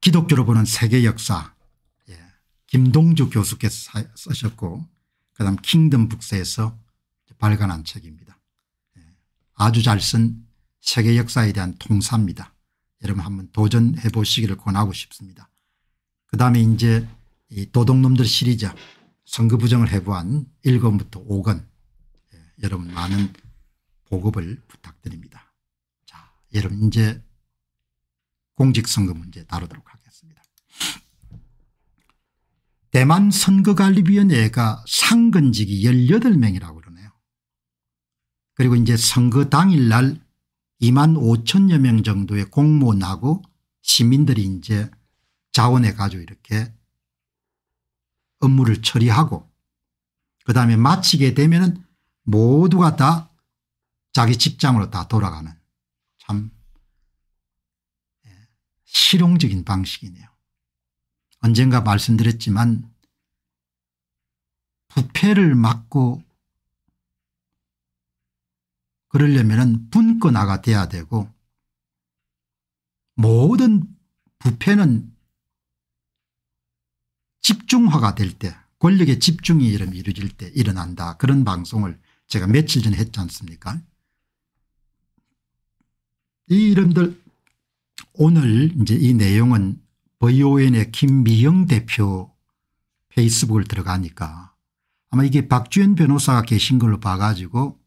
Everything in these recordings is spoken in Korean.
기독교로 보는 세계 역사 예. 김동주 교수께서 쓰셨고 그다음 킹덤 북스에서 발간한 책입니다. 예. 아주 잘 쓴 세계 역사에 대한 통사입니다. 여러분 한번 도전해 보시기를 권하고 싶습니다. 그다음에 이제 이 도둑놈들 시리즈 선거 부정을 해부한 1권부터 5권 예. 여러분 많은 보급을 부탁드립니다. 자, 여러분 이제 공직선거 문제 다루도록 하겠습니다. 대만 선거관리위원회가 상근직이 18명이라고 그러네요. 그리고 이제 선거 당일날 2만 5천여 명 정도의 공무원하고 시민들이 이제 자원해 가지고 이렇게 업무를 처리하고 그다음에 마치게 되면 모두가 다 자기 직장으로 다 돌아가는 실용적인 방식이네요. 언젠가 말씀드렸지만 부패를 막고 그러려면 분권화가 돼야 되고 모든 부패는 집중화가 될 때 권력의 집중이 이루어질 때 일어난다 그런 방송을 제가 며칠 전에 했지 않습니까 이 이름들 오늘 이제 이 내용은 VON의 김미영 대표 페이스북을 들어가니까 아마 이게 박주현 변호사가 계신 걸로 봐가지고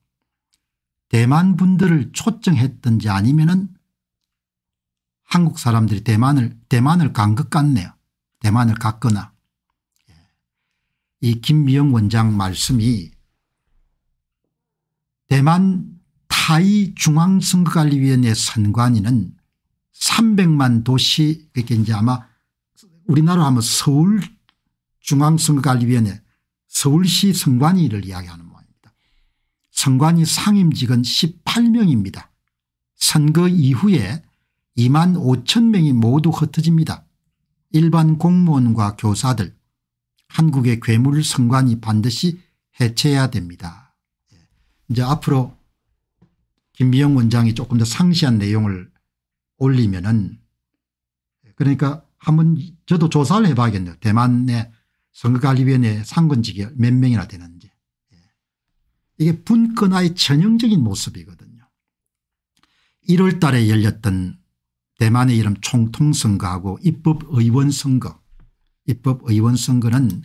대만 분들을 초청했던지 아니면은 한국 사람들이 대만을 대만을 간 것 같네요. 대만을 갔거나 예. 이 김미영 원장 말씀이 대만 타이 중앙선거관리위원회 선관위는 300만 도시 그게 그러니까 이제 아마 우리나라 하면 서울중앙선거관리위원회 서울시 선관위를 이야기하는 모양입니다. 선관위 상임직은 18명입니다. 선거 이후에 2만 5천 명이 모두 흩어집니다. 일반 공무원과 교사들 한국의 괴물 선관위 반드시 해체해야 됩니다. 예. 이제 앞으로 김미영 원장이 조금 더 상세한 내용을 올리면은 그러니까 한번 저도 조사를 해봐야겠네요. 대만의 선거관리위원회 상근직이 몇 명이나 되는지. 예. 이게 분권화의 전형적인 모습이거든요. 1월 달에 열렸던 대만의 이름 총통선거하고 입법의원 선거 입법의원 선거는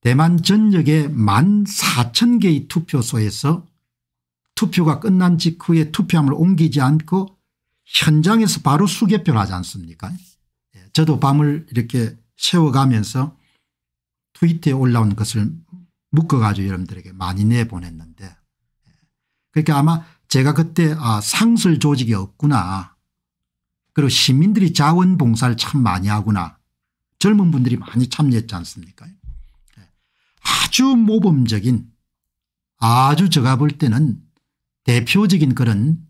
대만 전역에 1만 4천 개의 투표소에서 투표가 끝난 직후에 투표함을 옮기지 않고 현장에서 바로 수개표를 하지 않습니까 예, 저도 밤을 이렇게 세워가면서 트위터에 올라온 것을 묶어가지고 여러분들에게 많이 내보냈는데 예, 그러니까 아마 제가 그때 아 상설 조직이 없구나 그리고 시민들이 자원봉사를 참 많이 하구나 젊은 분들이 많이 참여했지 않습니까 예, 아주 모범적인 아주 제가 볼 때는 대표적인 그런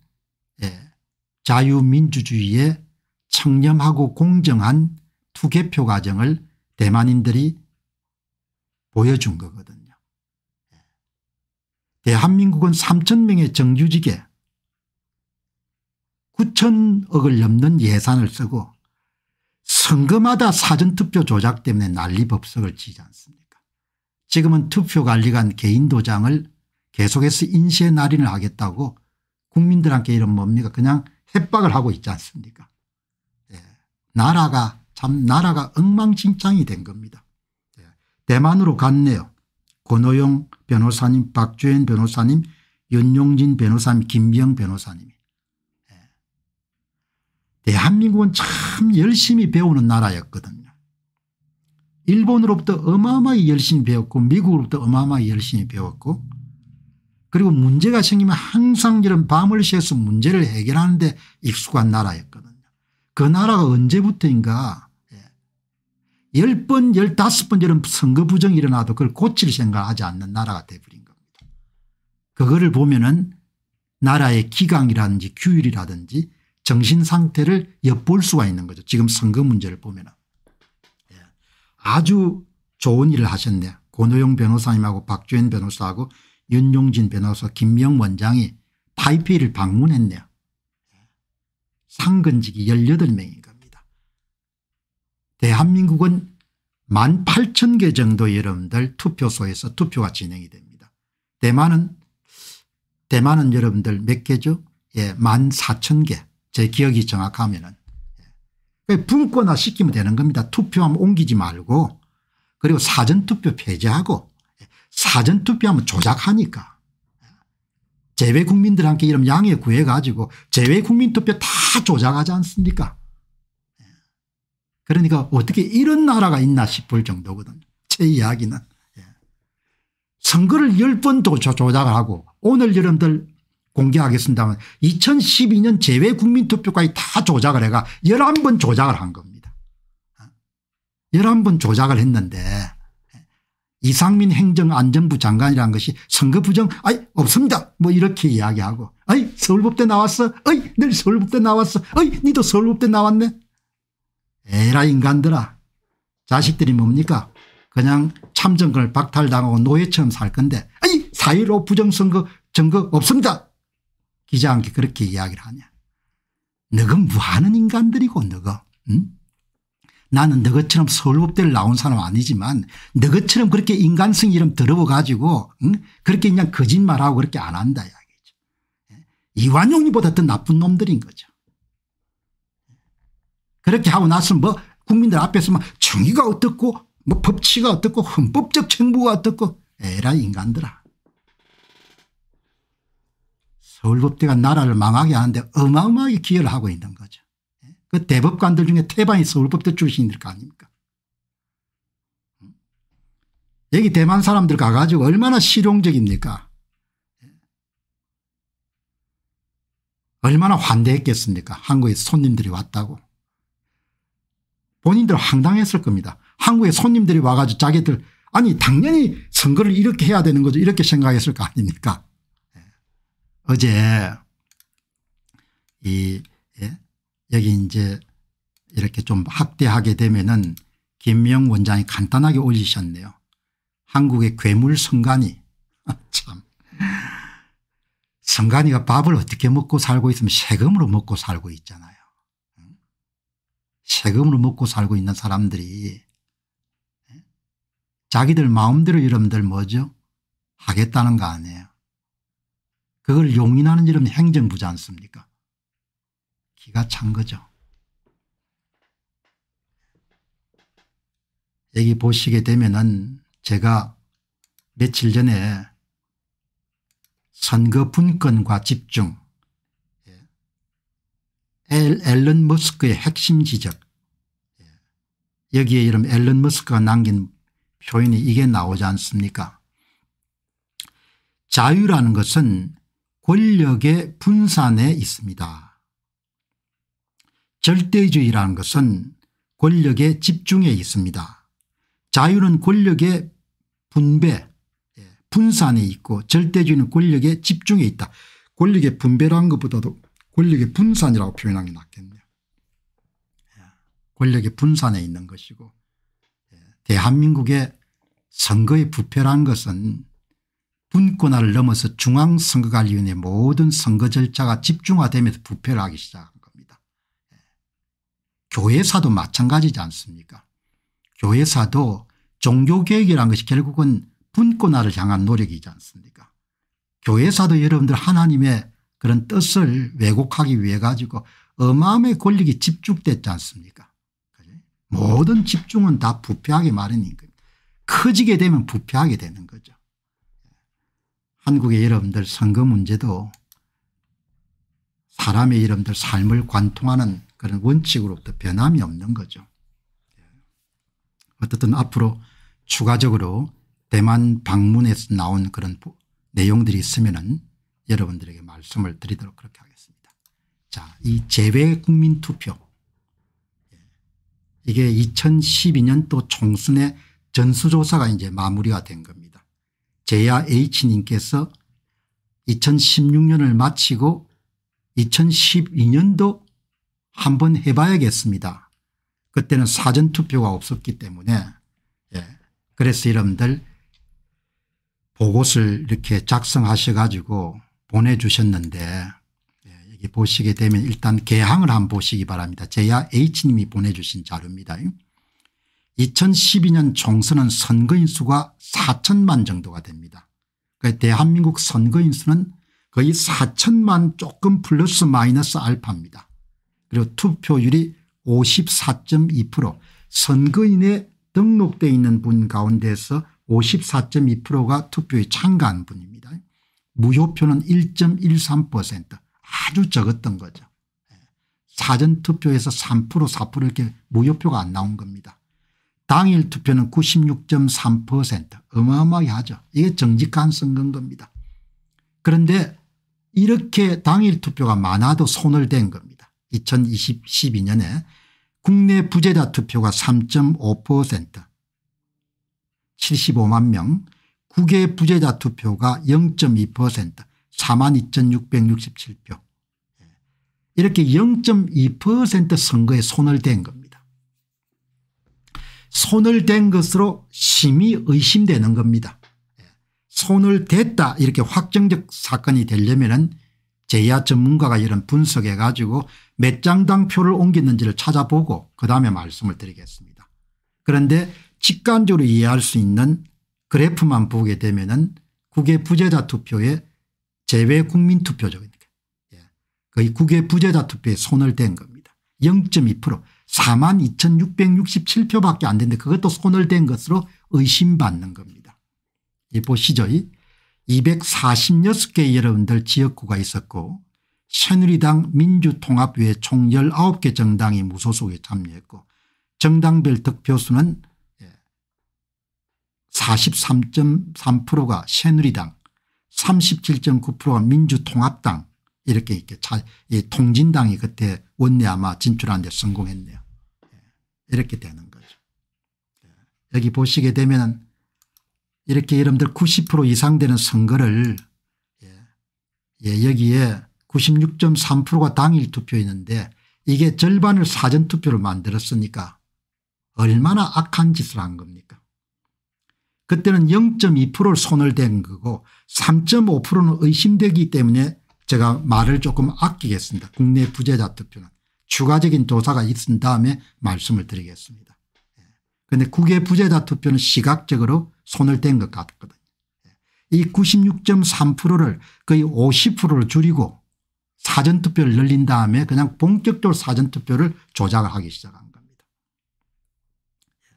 자유민주주의에 청렴하고 공정한 투개표 과정을 대만인들이 보여준 거거든요. 예. 대한민국은 3천 명의 정규직에 9천억을 넘는 예산을 쓰고 선거마다 사전투표 조작 때문에 난리법석을 치지 않습니까 지금은 투표관리관 개인도장을 계속해서 인쇄 날인을 하겠다고 국민들한테 이런 뭡니까 그냥 협박을 하고 있지 않습니까 예. 나라가 참 나라가 엉망진창이 된 겁니다. 예. 대만으로 갔네요. 권호영 변호사님 박주현 변호사님 윤용진 변호사님 김병 변호사님 예. 대한민국은 참 열심히 배우는 나라였거든요. 일본으로부터 어마어마히 열심히 배웠고 미국으로부터 어마어마히 열심히 배웠고 그리고 문제가 생기면 항상 이런 밤을 새서 문제를 해결하는데 익숙한 나라였거든요. 그 나라가 언제부터인가 예. 10번 15번 이런 선거 부정이 일어나도 그걸 고칠 생각 하지 않는 나라가 돼버린 겁니다. 그거를 보면 은 나라의 기강이라든지 규율이라든지 정신 상태를 엿볼 수가 있는 거죠. 지금 선거 문제를 보면. 예. 아주 좋은 일을 하셨네요. 고노용 변호사님하고 박주현 변호사하고 윤용진 변호사 김명 원장이 타이페이를 방문했네요. 상근직이 18명인 겁니다. 대한민국은 1만 8천 개 정도 여러분들 투표소에서 투표가 진행이 됩니다. 대만은 대만은 여러분들 몇 개죠? 예, 1만 4천 개. 제 기억이 정확하면은. 예. 분권화 시키면 되는 겁니다. 투표함 옮기지 말고 그리고 사전투표 폐지하고 사전투표하면 조작하니까. 재외 국민들한테 이런 양해 구해 가지고 재외 국민투표 다 조작하지 않습니까 그러니까 어떻게 이런 나라가 있나 싶을 정도거든요. 제 이야기는. 선거를 1 0번 조작을 하고 오늘 여러분들 공개하겠습니다만 2012년 재외 국민투표까지 다 조작을 해가 11번 조작을 한 겁니다. 11번 조작을 했는데 이상민 행정안전부 장관이라는 것이 선거 부정 아이 없습니다 뭐 이렇게 이야기하고 아이 서울법대 나왔어 어이 늘 서울법대 나왔어 어이 니도 서울법대 나왔네 에라 인간들아 자식들이 뭡니까 그냥 참정권을 박탈당하고 노예처럼 살 건데 아니 4.15 부정선거 정거 없습니다 기자한테 그렇게 이야기를 하냐 너가 뭐하는 인간들이고 너가 응? 나는 너것처럼 서울법대를 나온 사람 아니지만 너것처럼 그렇게 인간성 이름 더러워가지고 응? 그렇게 그냥 거짓말하고 그렇게 안 한다 이야기죠. 예? 이완용이보다 더 나쁜 놈들인 거죠. 그렇게 하고 나서 뭐 국민들 앞에서 막 정의가 어떻고 뭐 법치가 어떻고 헌법적 정부가 어떻고 에라 인간들아. 서울법대가 나라를 망하게 하는데 어마어마하게 기여를 하고 있는 거죠. 그 대법관들 중에 태반이 서울법대 출신일 거 아닙니까 여기 대만 사람들 가가지고 얼마나 실용적입니까 얼마나 환대했겠습니까 한국에 손님들이 왔다고 본인들 황당했을 겁니다 한국에 손님들이 와가지고 자기들 아니 당연히 선거를 이렇게 해야 되는 거죠 이렇게 생각했을 거 아닙니까 예. 어제 이 여기 이제 이렇게 좀 확대하게 되면은 김명 원장이 간단하게 올리셨네요. 한국의 괴물 성간이 아, 참 성간이가 밥을 어떻게 먹고 살고 있으면 세금으로 먹고 살고 있잖아요. 세금으로 먹고 살고 있는 사람들이 예? 자기들 마음대로 이름들 뭐죠 하겠다는 거 아니에요. 그걸 용인하는 이름 행정부지 않습니까 기가 찬 거죠. 여기 보시게 되면은 제가 며칠 전에 선거 분권과 집중 예, 앨런 머스크의 핵심 지적 예, 여기에 이름 앨런 머스크가 남긴 표현이 이게 나오지 않습니까 자유라는 것은 권력의 분산에 있습니다. 절대주의라는 것은 권력의 집중에 있습니다. 자유는 권력의 분배 예, 분산에 있고 절대주의는 권력의 집중에 있다. 권력의 분배라는 것보다도 권력의 분산이라고 표현하는 게 낫겠네요. 예, 권력의 분산에 있는 것이고 예, 대한민국의 선거의 부패라는 것은 분권화를 넘어서 중앙선거관리위원회 모든 선거 절차가 집중화되면서 부패를 하기 시작 교회사도 마찬가지지 않습니까 교회사도 종교개혁이라는 것이 결국은 분권화를 향한 노력이지 않습니까 교회사도 여러분들 하나님의 그런 뜻을 왜곡하기 위해 가지고 어마어마의 권력이 집중됐지 않습니까 모든 집중은 다 부패하게 마련이니까 커지게 되면 부패하게 되는 거죠. 한국의 여러분들 선거 문제도 사람의 여러분들 삶을 관통하는 그런 원칙으로부터 변함이 없는 거죠. 어떻든 앞으로 추가적으로 대만 방문에서 나온 그런 내용들이 있으면은 여러분들에게 말씀을 드리도록 그렇게 하겠습니다. 자, 이 재외 국민 투표. 예. 이게 2012년도 총선의 전수조사가 이제 마무리가 된 겁니다. 제야 H님께서 2016년을 마치고 2012년도 한번 해봐야겠습니다. 그때는 사전투표가 없었기 때문에 예. 그래서 여러분들 보고서를 이렇게 작성하셔 가지고 보내주셨는데 예. 여기 보시게 되면 일단 개항을 한번 보시기 바랍니다. 제야 H님이 보내주신 자료입니다. 2012년 총선은 선거인 수가 4천만 정도가 됩니다. 그러니까 대한민국 선거인 수는 거의 4천만 조금 플러스 마이너스 알파입니다. 그리고 투표율이 54.2% 선거인에 등록되어 있는 분 가운데서 54.2%가 투표에 참가한 분입니다. 무효표는 1.13% 아주 적었던 거죠. 사전투표에서 3% 4% 이렇게 무효표가 안 나온 겁니다. 당일 투표는 96.3% 어마어마하게 하죠. 이게 정직한 선거인 겁니다. 그런데 이렇게 당일 투표가 많아도 손을 댄 겁니다. 2012년에 국내 부재자 투표가 3.5% 75만 명 국외 부재자 투표가 0.2% 42,667표 예. 이렇게 0.2% 선거에 손을 댄 겁니다. 손을 댄 것으로 심히 의심되는 겁니다. 예. 손을 댔다 이렇게 확정적 사건이 되려면 제야 전문가가 이런 분석해 가지고 몇 장당 표를 옮겼는지를 찾아보고 그다음에 말씀을 드리겠습니다. 그런데 직관적으로 이해할 수 있는 그래프만 보게 되면 은 국외 부재자 투표에 제외 국민 투표적입니다 예. 거의 국외 부재자 투표에 손을 댄 겁니다. 0.2% 4만 2667표밖에 안 되는데 그것도 손을 댄 것으로 의심받는 겁니다. 이 예, 보시죠. 이 246개의 여러분들 지역구가 있었고 새누리당 민주통합외 총 19개 정당이 무소속에 참여했고 정당별 득표수는 43.3%가 예, 새누리당 37.9%가 민주통합당 이렇게 이렇게 통진당이 그때 원내 아마 진출하는데 성공했네요. 예, 이렇게 되는 거죠. 예, 여기 보시게 되면 이렇게 여러분들 90% 이상 되는 선거를 예, 예 여기에 96.3%가 당일 투표했는데 이게 절반을 사전투표로 만들었으니까 얼마나 악한 짓을 한 겁니까 그때는 0.2%를 손을 댄 거고 3.5%는 의심되기 때문에 제가 말을 조금 아끼겠습니다. 국내 부재자 투표는 추가적인 조사가 있은 다음에 말씀을 드리겠습니다. 그런데 예. 국외 부재자 투표는 시각적으로 손을 댄 것 같거든요. 예. 이 96.3%를 거의 50%를 줄이고 사전투표를 늘린 다음에 그냥 본격적으로 사전투표를 조작하기 시작한 겁니다. 예.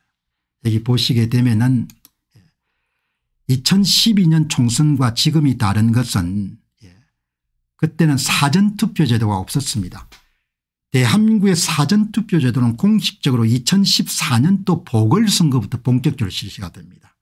여기 보시게 되면은 2012년 예. 총선과 지금이 다른 것은 그때는 사전투표 제도가 없었습니다. 대한민국의 사전투표 제도는 공식적으로 2014년도 보궐선거부터 본격적으로 실시가 됩니다.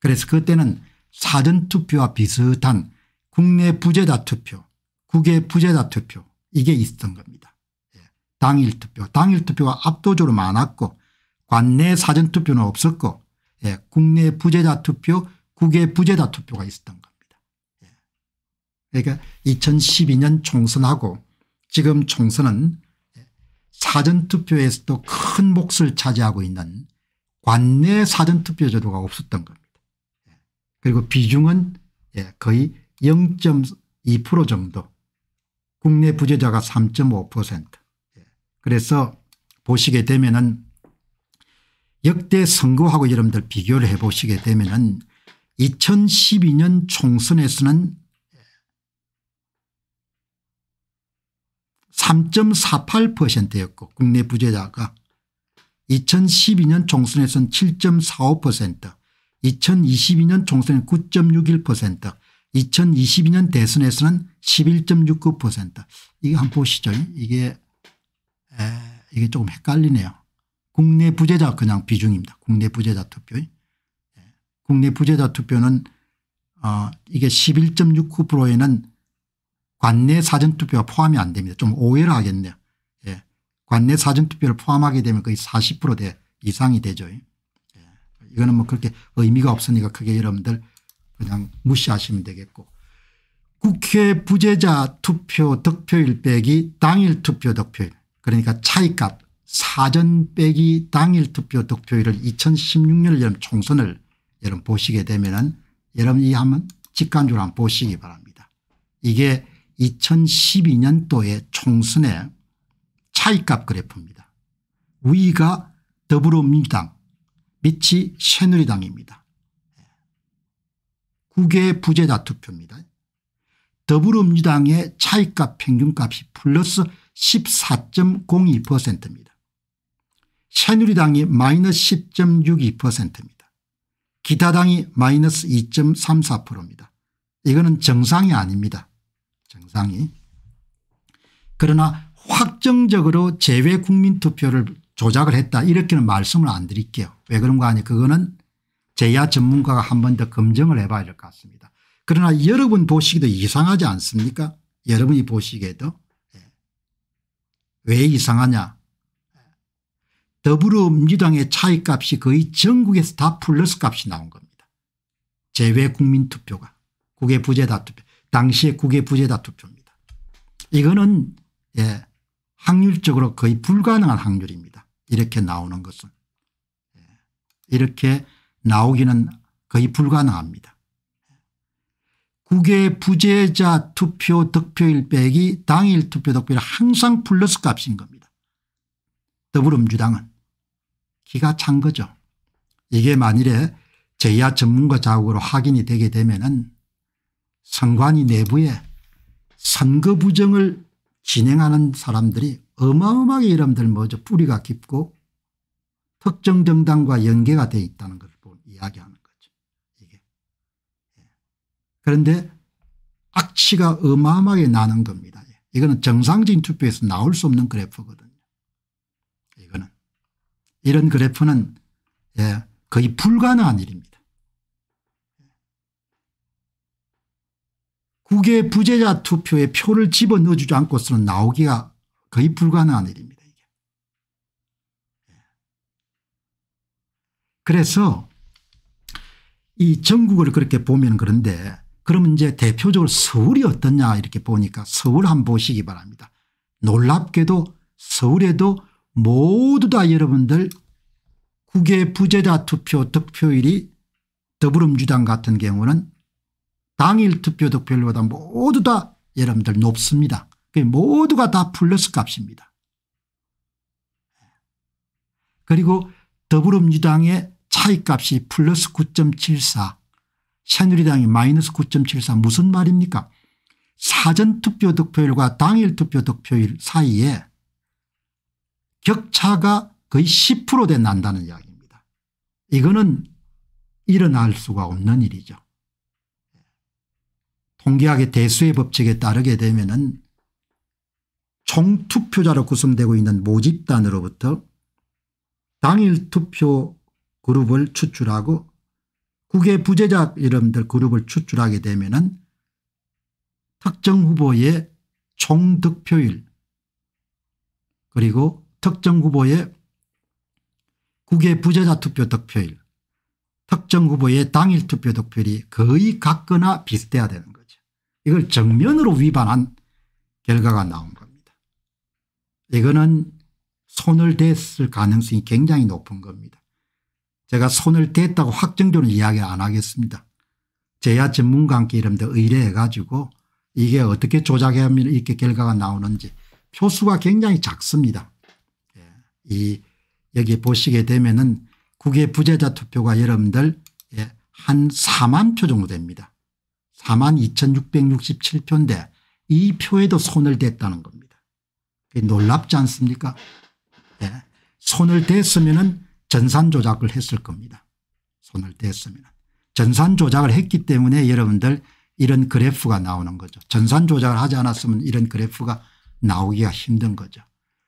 그래서 그때는 사전투표와 비슷한 국내 부재다 투표 국외 부재다 투표 이게 있었던 겁니다. 예, 당일 투표 당일 투표가 압도적으로 많았고 관내 사전투표는 없었고 예. 국내 부재자 투표 국외 부재자 투표가 있었던 겁니다. 예. 그러니까 2012년 총선하고 지금 총선은 예, 사전투표에서도 큰 몫을 차지하고 있는 관내 사전투표 제도가 없었던 겁니다. 그리고 비중은 예, 거의 0.2% 정도 국내 부재자가 3.5% 예. 그래서 보시게 되면은 역대 선거하고 여러분들 비교를 해 보시게 되면은 2012년 총선에서는 3.48%였고 예, 국내 부재자가 2012년 총선에서는 7.45% 2022년 총선에 9.61% 2022년 대선에서는 11.69% 이거 한 번 보시죠. 이게 에, 이게 조금 헷갈리네요. 국내 부재자 그냥 비중입니다. 국내 부재자 투표. 예. 국내 부재자 투표는 어, 이게 11.69%에는 관내 사전투표가 포함이 안 됩니다. 좀 오해를 하겠네요. 예. 관내 사전투표를 포함하게 되면 거의 40%대 이상이 되죠. 이거는 뭐 그렇게 의미가 없으니까 그게 여러분들 그냥 무시하시면 되겠고 국회 부재자 투표 득표일 빼기 당일 투표 득표일 그러니까 차이값 사전 빼기 당일 투표 득표일을 2016년 여름 총선을 여러분 보시게 되면은 여러분 이 한번 직관적으로 한번 보시기 바랍니다. 이게 2012년도의 총선의 차이값 그래프입니다. 위가 더불어민주당 빛이 새누리당입니다. 9개 부재 다투표입니다. 더불어민주당의 차익값 평균값이 플러스 14.02%입니다. 새누리당이 마이너스 10.62%입니다. 기타당이 마이너스 2.34%입니다. 이거는 정상이 아닙니다. 정상이. 그러나 확정적으로 제외 국민투표를 조작을 했다 이렇게는 말씀을 안 드릴게요. 왜 그런 가하니 그거는 제야 전문가가 한 번 더 검증을 해봐야 될 것 같습니다. 그러나 여러분 보시기도 이상하지 않습니까 여러분이 보시기에도 예. 왜 이상하냐 더불어민주당의 차이값이 거의 전국에서 다 플러스 값이 나온 겁니다. 제외 국민투표가 국외 부재다 투표 당시의 국외 부재다 투표입니다. 이거는 예, 확률적으로 거의 불가능한 확률입니다. 이렇게 나오는 것은 이렇게 나오기는 거의 불가능합니다. 국외 부재자 투표 득표일 빼기 당일 투표 득표율 항상 플러스 값인 겁니다. 더불어민주당은 기가 찬 거죠. 이게 만일에 제야 전문가 자국으로 확인이 되게 되면은 선관위 내부에 선거 부정을 진행하는 사람들이 어마어마하게 이름들 뭐죠 뿌리가 깊고 특정 정당과 연계가 돼 있다는 것을 이야기하는 거죠. 이게. 예. 그런데 악취가 어마어마하게 나는 겁니다. 예. 이거는 정상적인 투표에서 나올 수 없는 그래프거든요. 이거는 이런 그래프는 예, 거의 불가능한 일입니다. 국외 부재자 투표에 표를 집어넣어주지 않고서는 나오기가 거의 불가능한 일입니다. 그래서 이 전국을 그렇게 보면 그런데 그러면 이제 대표적으로 서울이 어떻냐 이렇게 보니까 서울 한번 보시기 바랍니다. 놀랍게도 서울에도 모두 다 여러분들 국외 부재자 투표 득표율이 더불어민주당 같은 경우는 당일 투표 득표율보다 모두 다 여러분들 높습니다. 모두가 다 플러스 값입니다. 그리고 더불어민주당의 차이값이 플러스 9.74 새누리당이 마이너스 9.74 무슨 말입니까 사전투표 득표율과 당일 투표 득표율 사이에 격차가 거의 10%대 난다는 이야기입니다. 이거는 일어날 수가 없는 일이죠. 통계학의 대수의 법칙에 따르게 되면 은 총투표자로 구성되고 있는 모집단으로부터 당일 투표 그룹을 추출하고 국외 부재자 여러분들 그룹을 추출하게 되면은 특정 후보의 총 득표율 그리고 특정 후보의 국외 부재자 투표 득표율 특정 후보의 당일 투표 득표율이 거의 같거나 비슷해야 되는 거죠. 이걸 정면으로 위반한 결과가 나온 겁니다. 이거는 손을 댔을 가능성이 굉장히 높은 겁니다. 제가 손을 댔다고 확정적으로 이야기 안 하겠습니다. 제야 전문가 함께 이름도 의뢰해 가지고 이게 어떻게 조작하면 이렇게 결과가 나오는지 표수가 굉장히 작습니다. 예, 이 여기 보시게 되면은 국외 부재자 투표가 여러분들 예, 한 4만 표 정도 됩니다. 4만 2667표인데 이 표에도 손을 댔다는 겁니다. 놀랍지 않습니까? 예, 손을 댔으면은 전산 조작을 했을 겁니다. 손을 댔으면. 전산 조작을 했기 때문에 여러분들 이런 그래프가 나오는 거죠. 전산 조작을 하지 않았으면 이런 그래프가 나오기가 힘든 거죠.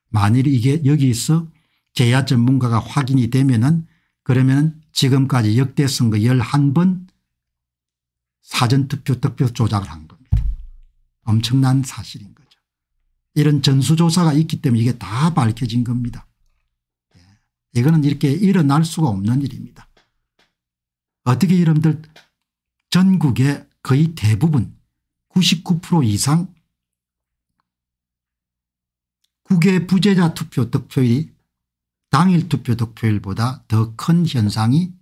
만일 이게 여기서 제야 전문가가 확인이 되면은 그러면 지금까지 역대 선거 11번 사전투표 득표 조작을 한 겁니다. 엄청난 사실인 거죠. 이런 전수조사가 있기 때문에 이게 다 밝혀진 겁니다. 이거는 이렇게 일어날 수가 없는 일입니다. 어떻게 여러분들 전국의 거의 대부분 99% 이상 국외 부재자 투표 득표율이 당일 투표 득표율보다 더 큰 현상이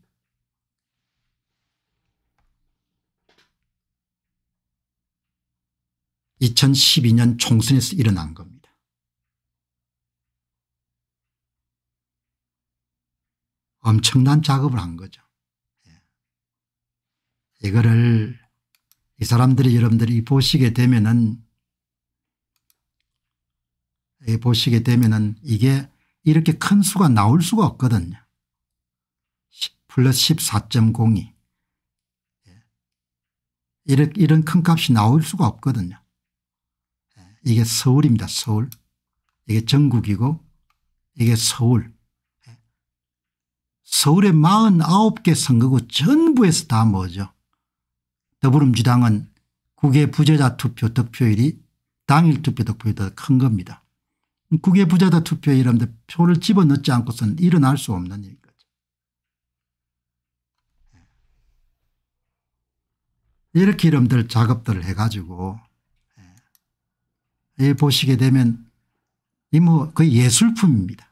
(2012년) 총선에서 일어난 겁니다. 엄청난 작업을 한 거죠. 예. 이거를 이 사람들이 여러분들이 보시게 되면은 보시게 되면은 이게 이렇게 큰 수가 나올 수가 없거든요. 플러스 14.02 예. 이런, 이런 큰 값이 나올 수가 없거든요. 예. 이게 서울입니다. 서울. 이게 전국이고 이게 서울. 서울의 49개 선거구 전부에서 다 뭐죠 더불어민주당은 국외 부재자 투표 득표율이 당일 투표 득표보다 큰 겁니다. 국외 부재자 투표이라는 표를 집어넣지 않고서는 일어날 수 없는 일 예. 이렇게 이름들 작업들을 해가지고 이 예. 예, 보시게 되면 이뭐 거의 예술품입니다.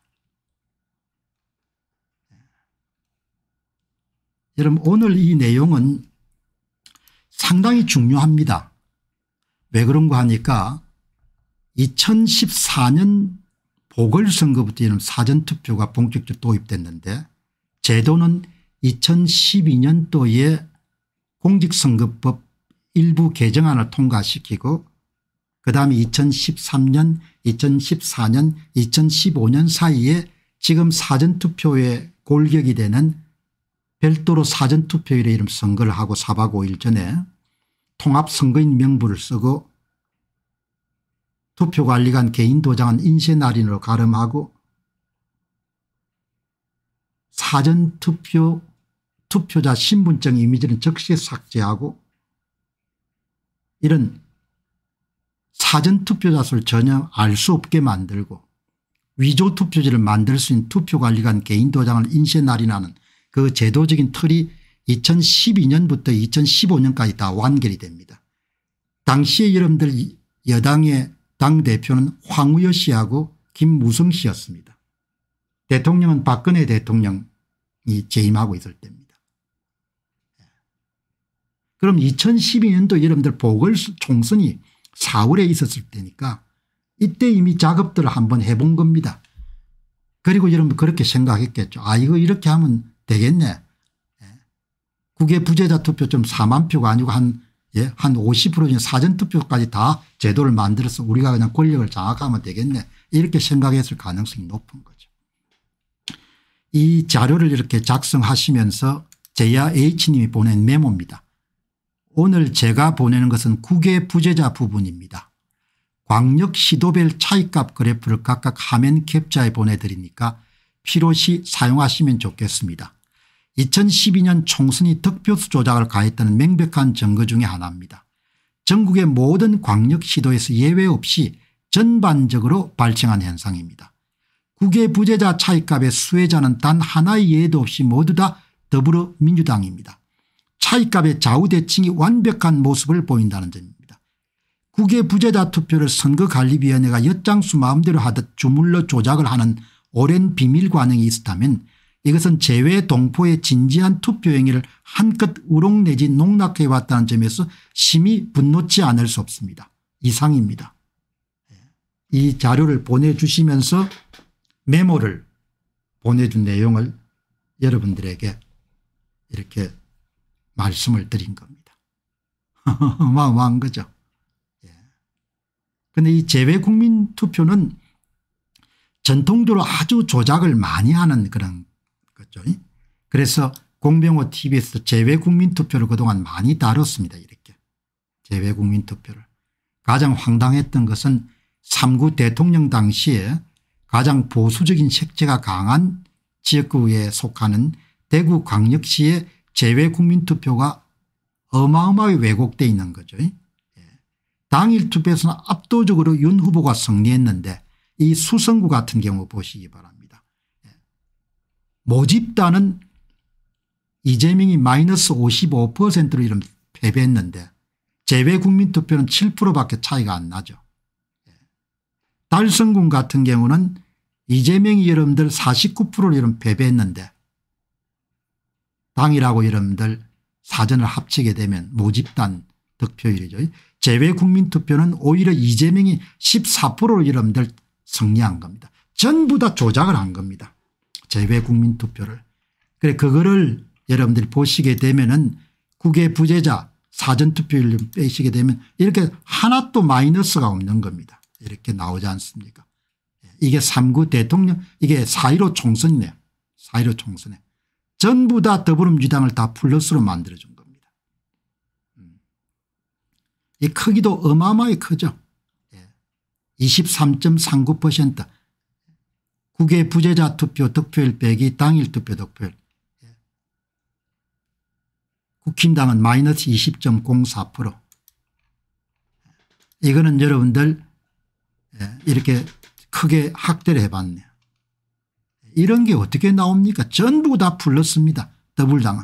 여러분 오늘 이 내용은 상당히 중요합니다. 왜 그런가 하니까 2014년 보궐선거부터 사전투표가 본격적으로 도입됐는데 제도는 2012년도에 공직선거법 일부 개정안을 통과시키고 그다음에 2013년 2014년 2015년 사이에 지금 사전투표에 골격이 되는 별도로 사전투표일에 이름 선거를 하고 4박 5일 전에 통합선거인 명부를 쓰고 투표관리관 개인 도장은 인쇄날인으로 가름하고 사전투표 투표자 신분증 이미지는 즉시 삭제하고 이런 사전투표자 수를 전혀 알 수 없게 만들고 위조투표지를 만들 수 있는 투표관리관 개인 도장을 인쇄날인하는 그 제도적인 틀이 2012년부터 2015년까지 다 완결이 됩니다. 당시에 여러분들 여당의 당대표는 황우여 씨하고 김무성 씨였습니다. 대통령은 박근혜 대통령이 재임하고 있을 때입니다. 예. 그럼 2012년도 여러분들 보궐총선이 4월에 있었을 때니까 이때 이미 작업들을 한번 해본 겁니다. 그리고 여러분 그렇게 생각했겠죠. 아 이거 이렇게 하면 되겠네. 그게 예. 부재자 투표점 4만 표가 아니고 한, 예, 한5 0 사전투표까지 다 제도를 만들어서 우리가 그냥 권력을 장악하면 되겠네. 이렇게 생각했을 가능성이 높은 거죠. 이 자료를 이렇게 작성하시면서 제야 H님이 보낸 메모입니다. 오늘 제가 보내는 것은 국외 부재자 부분입니다. 광역 시도별 차이값 그래프를 각각 화면 캡처해 보내드리니까 필요시 사용하시면 좋겠습니다. 2012년 총선이 득표수 조작을 가했다는 명백한 증거 중에 하나입니다. 전국의 모든 광역시도에서 예외 없이 전반적으로 발생한 현상입니다. 국외 부재자 차익값의 수혜자는 단 하나의 예도 없이 모두 다 더불어민주당입니다. 차익값의 좌우대칭이 완벽한 모습을 보인다는 점입니다. 국외 부재자 투표를 선거관리위원회가 엿장수 마음대로 하듯 주물러 조작을 하는 오랜 비밀 관행이 있었다면 이것은 제외 동포의 진지한 투표 행위를 한껏 우롱 내지 농락해 왔다는 점에서 심히 분노치 않을 수 없습니다. 이상입니다. 예. 이 자료를 보내주시면서 메모를 보내준 내용을 여러분들에게 이렇게 말씀을 드린 겁니다. 어마어마한 거죠. 그런데 예. 이 재외국민 투표는 전통적으로 아주 조작을 많이 하는 그런 거죠. 그래서 공병호 tv에서 재외국민투표를 그동안 많이 다뤘습니다. 이렇게 재외국민투표를. 가장 황당했던 것은 3구 대통령 당시에 가장 보수적인 색채가 강한 지역구에 속하는 대구 광역시의 재외국민투표가 어마어마하게 왜곡되 있는 거죠. 예. 당일 투표에서는 압도적으로 윤 후보가 승리했는데 이 수성구 같은 경우 보시기 바랍니다. 예. 모집단은 이재명이 마이너스 55%로 이런 패배했는데 재외 국민투표는 7%밖에 차이가 안 나죠. 예. 달성군 같은 경우는 이재명이 여러분들 49%를 이런 패배했는데 당이라고 여러분들 사전을 합치게 되면 모집단 득표율이죠. 재외 국민투표는 오히려 이재명이 14%를 여러분들 성리한 겁니다. 전부 다 조작을 한 겁니다. 재외 국민 투표를. 그래 그거를 여러분들이 보시게 되면은 국외 부재자 사전투표율 빼시게 되면 이렇게 하나 또 마이너스가 없는 겁니다. 이렇게 나오지 않습니까 예, 이게 3구 대통령 이게 4.15 총선이네요. 4.15 총선에 전부 다 더불어민주당을 다 플러스로 만들어준 겁니다. 음. 이 크기도 어마어마하게 크죠. 23.39% 국외 부재자 투표 득표율 빼기 당일 투표 득표율 국힘당은 마이너스 20.04% 이거는 여러분들 예, 이렇게 크게 학대를 해봤네요. 이런 게 어떻게 나옵니까 전부 다 불렀습니다. 더불당은.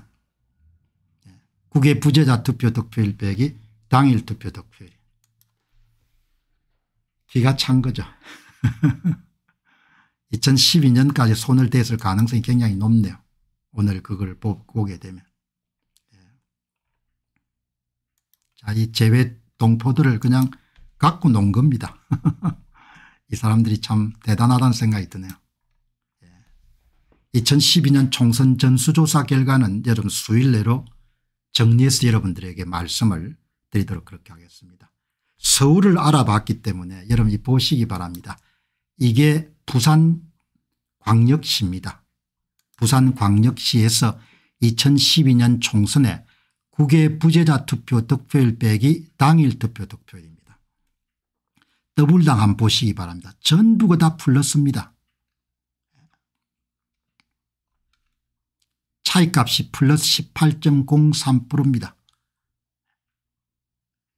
예, 국외 부재자 투표 득표율 빼기 당일 투표 득표율. 기가 찬 거죠. 2012년까지 손을 댔을 가능성이 굉장히 높네요. 오늘 그걸 보게 되면. 예. 자, 이 재외 동포들을 그냥 갖고 논 겁니다. 이 사람들이 참 대단하다는 생각이 드네요. 2012년 예. 총선 전수조사 결과는 여러분 수일 내로 정리해서 여러분들에게 말씀을 드리도록 그렇게 하겠습니다. 서울을 알아봤기 때문에 여러분이 보시기 바랍니다. 이게 부산 광역시입니다. 부산 광역시에서 2012년 총선에 국외 부재자 투표 득표율 빼기 당일 투표 득표율입니다. 더블당 한 보시기 바랍니다. 전부가 다 풀렸습니다. 차이값이 플러스 18.03%입니다.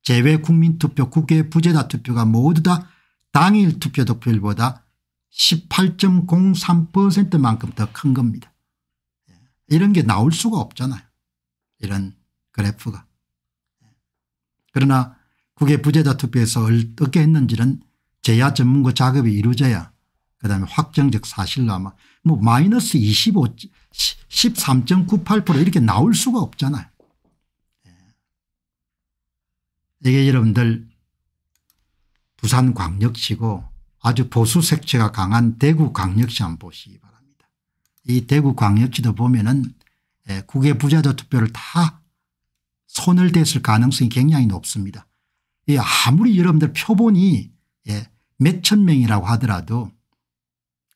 제외 국민투표 국회 부재자 투표가 모두 다 당일 투표 득표율보다 18.03%만큼 더 큰 겁니다. 예. 이런 게 나올 수가 없잖아요. 이런 그래프가. 예. 그러나 국회 부재자 투표에서 어떻게 했는지는 제야 전문가 작업이 이루어져야 그다음에 확정적 사실로 아마 뭐 마이너스 25 13.98% 이렇게 나올 수가 없잖아요. 이게 여러분들 부산광역시고 아주 보수 색채가 강한 대구광역시 한번 보시기 바랍니다. 이 대구광역시도 보면은 예, 국외 부자도 투표를 다 손을 댔을 가능성이 굉장히 높습니다. 이 아무리 여러분들 표본이 예, 몇천 명이라고 하더라도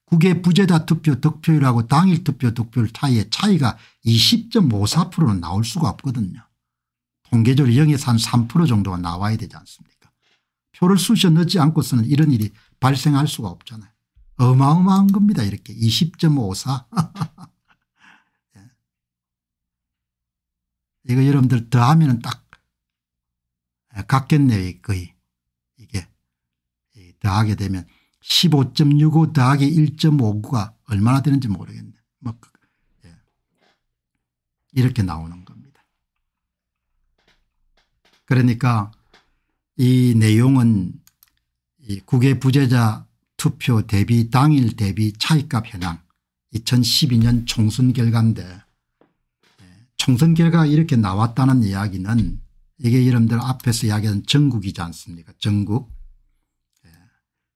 국외 부재자 투표 득표율하고 당일 투표 득표율 차이의 차이가 20.54%는 나올 수가 없거든요. 통계적으로 0에서 한 3% 정도가 나와야 되지 않습니까 표를 쑤셔 넣지 않고서는 이런 일이 발생할 수가 없잖아요. 어마어마한 겁니다. 이렇게 20.54 예. 이거 여러분들 더하면 딱 같겠네요. 거의 이게 더하게 되면 15.65 더하기 1.59가 얼마나 되는지 모르겠네. 뭐 그, 예. 이렇게 나오는 거. 그러니까 이 내용은 이 국외 부재자 투표 대비 당일 대비 차익값 현황 2012년 총선 결과인데 예, 총선 결과 이렇게 나왔다는 이야기는 이게 여러분들 앞에서 이야기한 전국이지 않습니까 전국 예,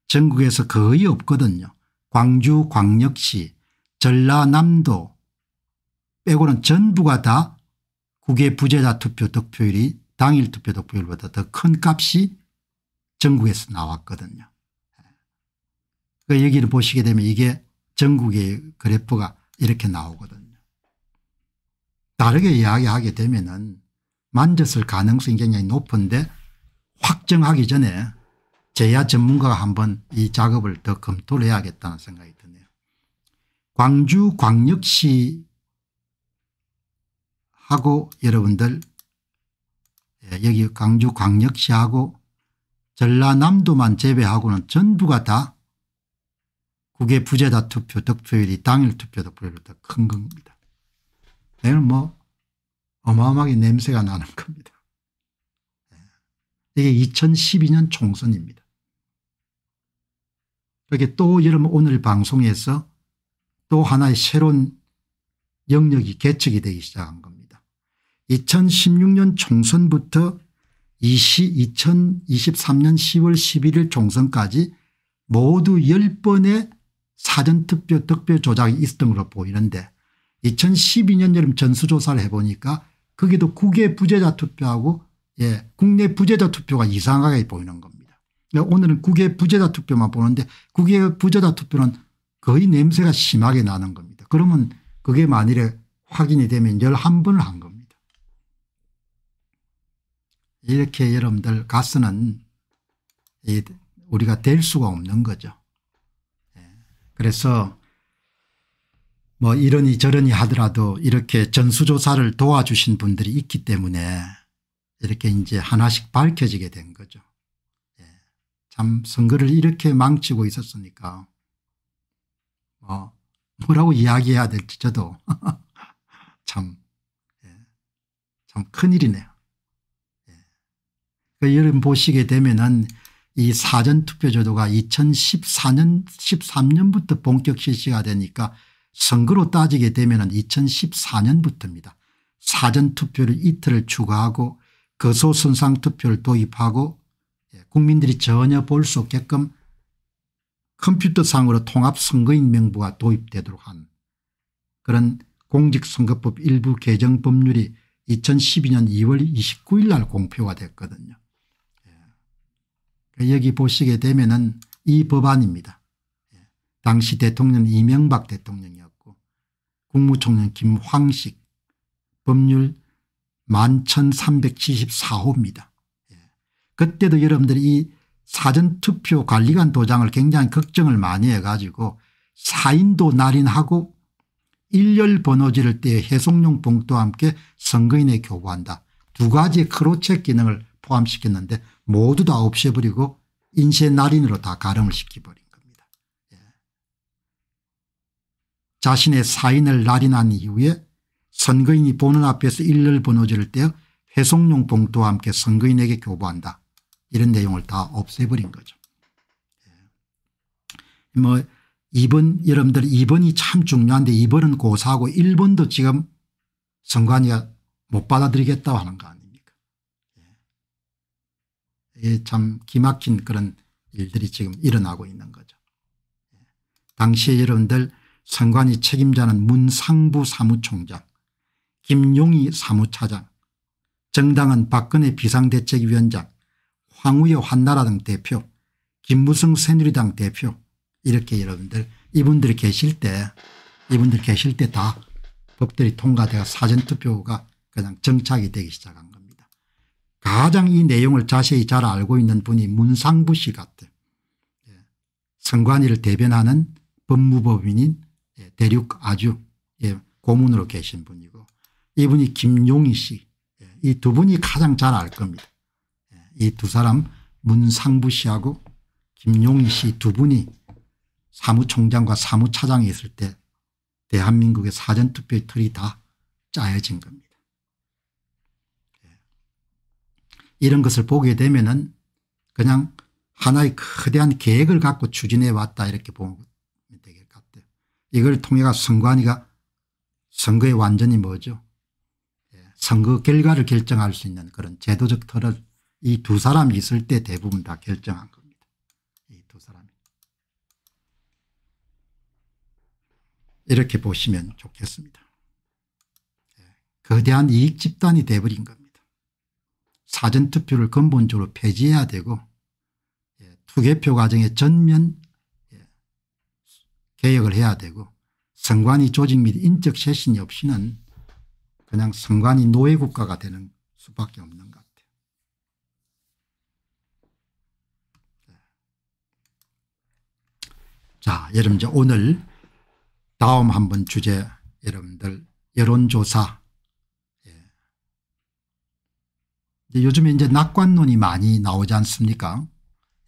전국에서 거의 없거든요 광주 광역시 전라남도 빼고는 전부가 다 국외 부재자 투표 득표율이 당일 투표 득표율보다 더 큰 값이 전국에서 나왔거든요. 그러니까 여기를 보시게 되면 이게 전국의 그래프가 이렇게 나오거든요. 다르게 이야기하게 되면은 만졌을 가능성이 굉장히 높은데 확정하기 전에 제야 전문가가 한번 이 작업을 더 검토를 해야겠다는 생각이 드네요. 광주 광역시 하고 여러분들 예, 여기 광주광역시하고 전라남도만 제외하고는 전부가 다 국외 부재자 투표 득표율이 당일 투표 득표율보다 큰 겁니다. 내는 뭐 어마어마하게 냄새가 나는 겁니다. 예. 이게 2012년 총선입니다. 그렇게 또 여러분 오늘 방송에서 또 하나의 새로운 영역이 개척이 되기 시작한 겁니다. 2016년 총선부터 20, 2 3년 10월 11일 총선까지 모두 10번의 사전투표 득표 조작이 있었던 걸로 보이는데 2012년 여름 전수조사를 해보니까 거기도 국외 부재자 투표하고 예, 국내 부재자 투표가 이상하게 보이는 겁니다. 오늘은 국외 부재자 투표만 보는데 국외 부재자 투표는 거의 냄새가 심하게 나는 겁니다. 그러면 그게 만일에 확인이 되면 11번을 한 겁니다. 이렇게 여러분들 가서는 우리가 될 수가 없는 거죠. 예. 그래서 뭐 이러니 저러니 하더라도 이렇게 전수조사를 도와주신 분들이 있기 때문에 이렇게 이제 하나씩 밝혀지게 된 거죠. 예. 참 선거를 이렇게 망치고 있었으니까 뭐 뭐라고 이야기해야 될지 저도 참참 예. 큰일이네요. 그 여러분 보시게 되면은 이 사전투표제도가 2014년 13년부터 본격 실시가 되니까 선거로 따지게 되면 은 2014년부터입니다. 사전투표를 이틀을 추가하고 거소선상투표를 그 도입하고 예, 국민들이 전혀 볼 수 없게끔 컴퓨터상으로 통합선거인 명부가 도입되도록 한 그런 공직선거법 일부 개정 법률이 2012년 2월 29일 날 공표가 됐거든요. 그러니까 여기 보시게 되면은 이 법안입니다. 예. 당시 대통령 이명박 대통령이었고 국무총리 김황식 법률 11,374호입니다. 예. 그때도 여러분들이 이 사전투표 관리관 도장을 굉장히 걱정을 많이 해가지고 사인도 날인하고 일렬 번호지를 떼 해송용 봉투와 함께 선거인에 교부한다. 두 가지의 크로체 기능을 포함시켰는데 모두 다 없애버리고 인쇄 날인으로 다 가름을 시켜버린 겁니다. 예. 자신의 사인을 날인한 이후에 선거인이 보는 앞에서 일렬 번호지를 떼어 회송용 봉투와 함께 선거인에게 교부한다. 이런 내용을 다 없애버린 거죠. 예. 뭐 2번 여러분들 2번이 참 중요한데 2번은 고사하고 1번도 지금 선관위가 못 받아들이겠다고 하는 거 아니에요. 참 기막힌 그런 일들이 지금 일어나고 있는 거죠. 예. 당시에 여러분들 상관이 책임자는 문상부 사무총장 김용희 사무차장 정당은 박근혜 비상대책위원장 황우여 한나라당 대표 김무성 새누리당 대표 이렇게 여러분들 이분들이 계실 때 이분들 계실 때 다 법들이 통과돼가 사전투표가 그냥 정착이 되기 시작한 가장 이 내용을 자세히 잘 알고 있는 분이 문상부 씨 같아요. 예. 선관위를 대변하는 법무법인인 예, 대륙 아주 예, 고문으로 계신 분이고 이분이 김용희 씨. 이 두 분이 가장 잘 알 겁니다. 이 두 사람 문상부 씨하고 김용희 씨 두 분이 사무총장과 사무차장이 있을 때 대한민국의 사전투표의 틀이 다 짜여진 겁니다. 이런 것을 보게 되면은 그냥 하나의 거대한 계획을 갖고 추진해 왔다 이렇게 보면 될것 같아요. 이걸 통해가 선관위가 선거의 완전히 뭐죠 예, 선거 결과를 결정할 수 있는 그런 제도적 틀을 이 두 사람이 있을 때 대부분 다 결정한 겁니다. 이 두 사람이. 이렇게 보시면 좋겠습니다. 예, 거대한 이익 집단이 돼버린 겁니다. 사전투표를 근본적으로 폐지해야 되고 예, 투개표 과정에 전면 예, 개혁을 해야 되고 선관위 조직 및 인적 쇄신이 없이는 그냥 선관위 노예국가가 되는 수밖에 없는 것 같아요. 예. 자 여러분 이제 오늘 다음 한 번 주제 여러분들 여론조사 이제 요즘에 이제 낙관론이 많이 나오지 않습니까?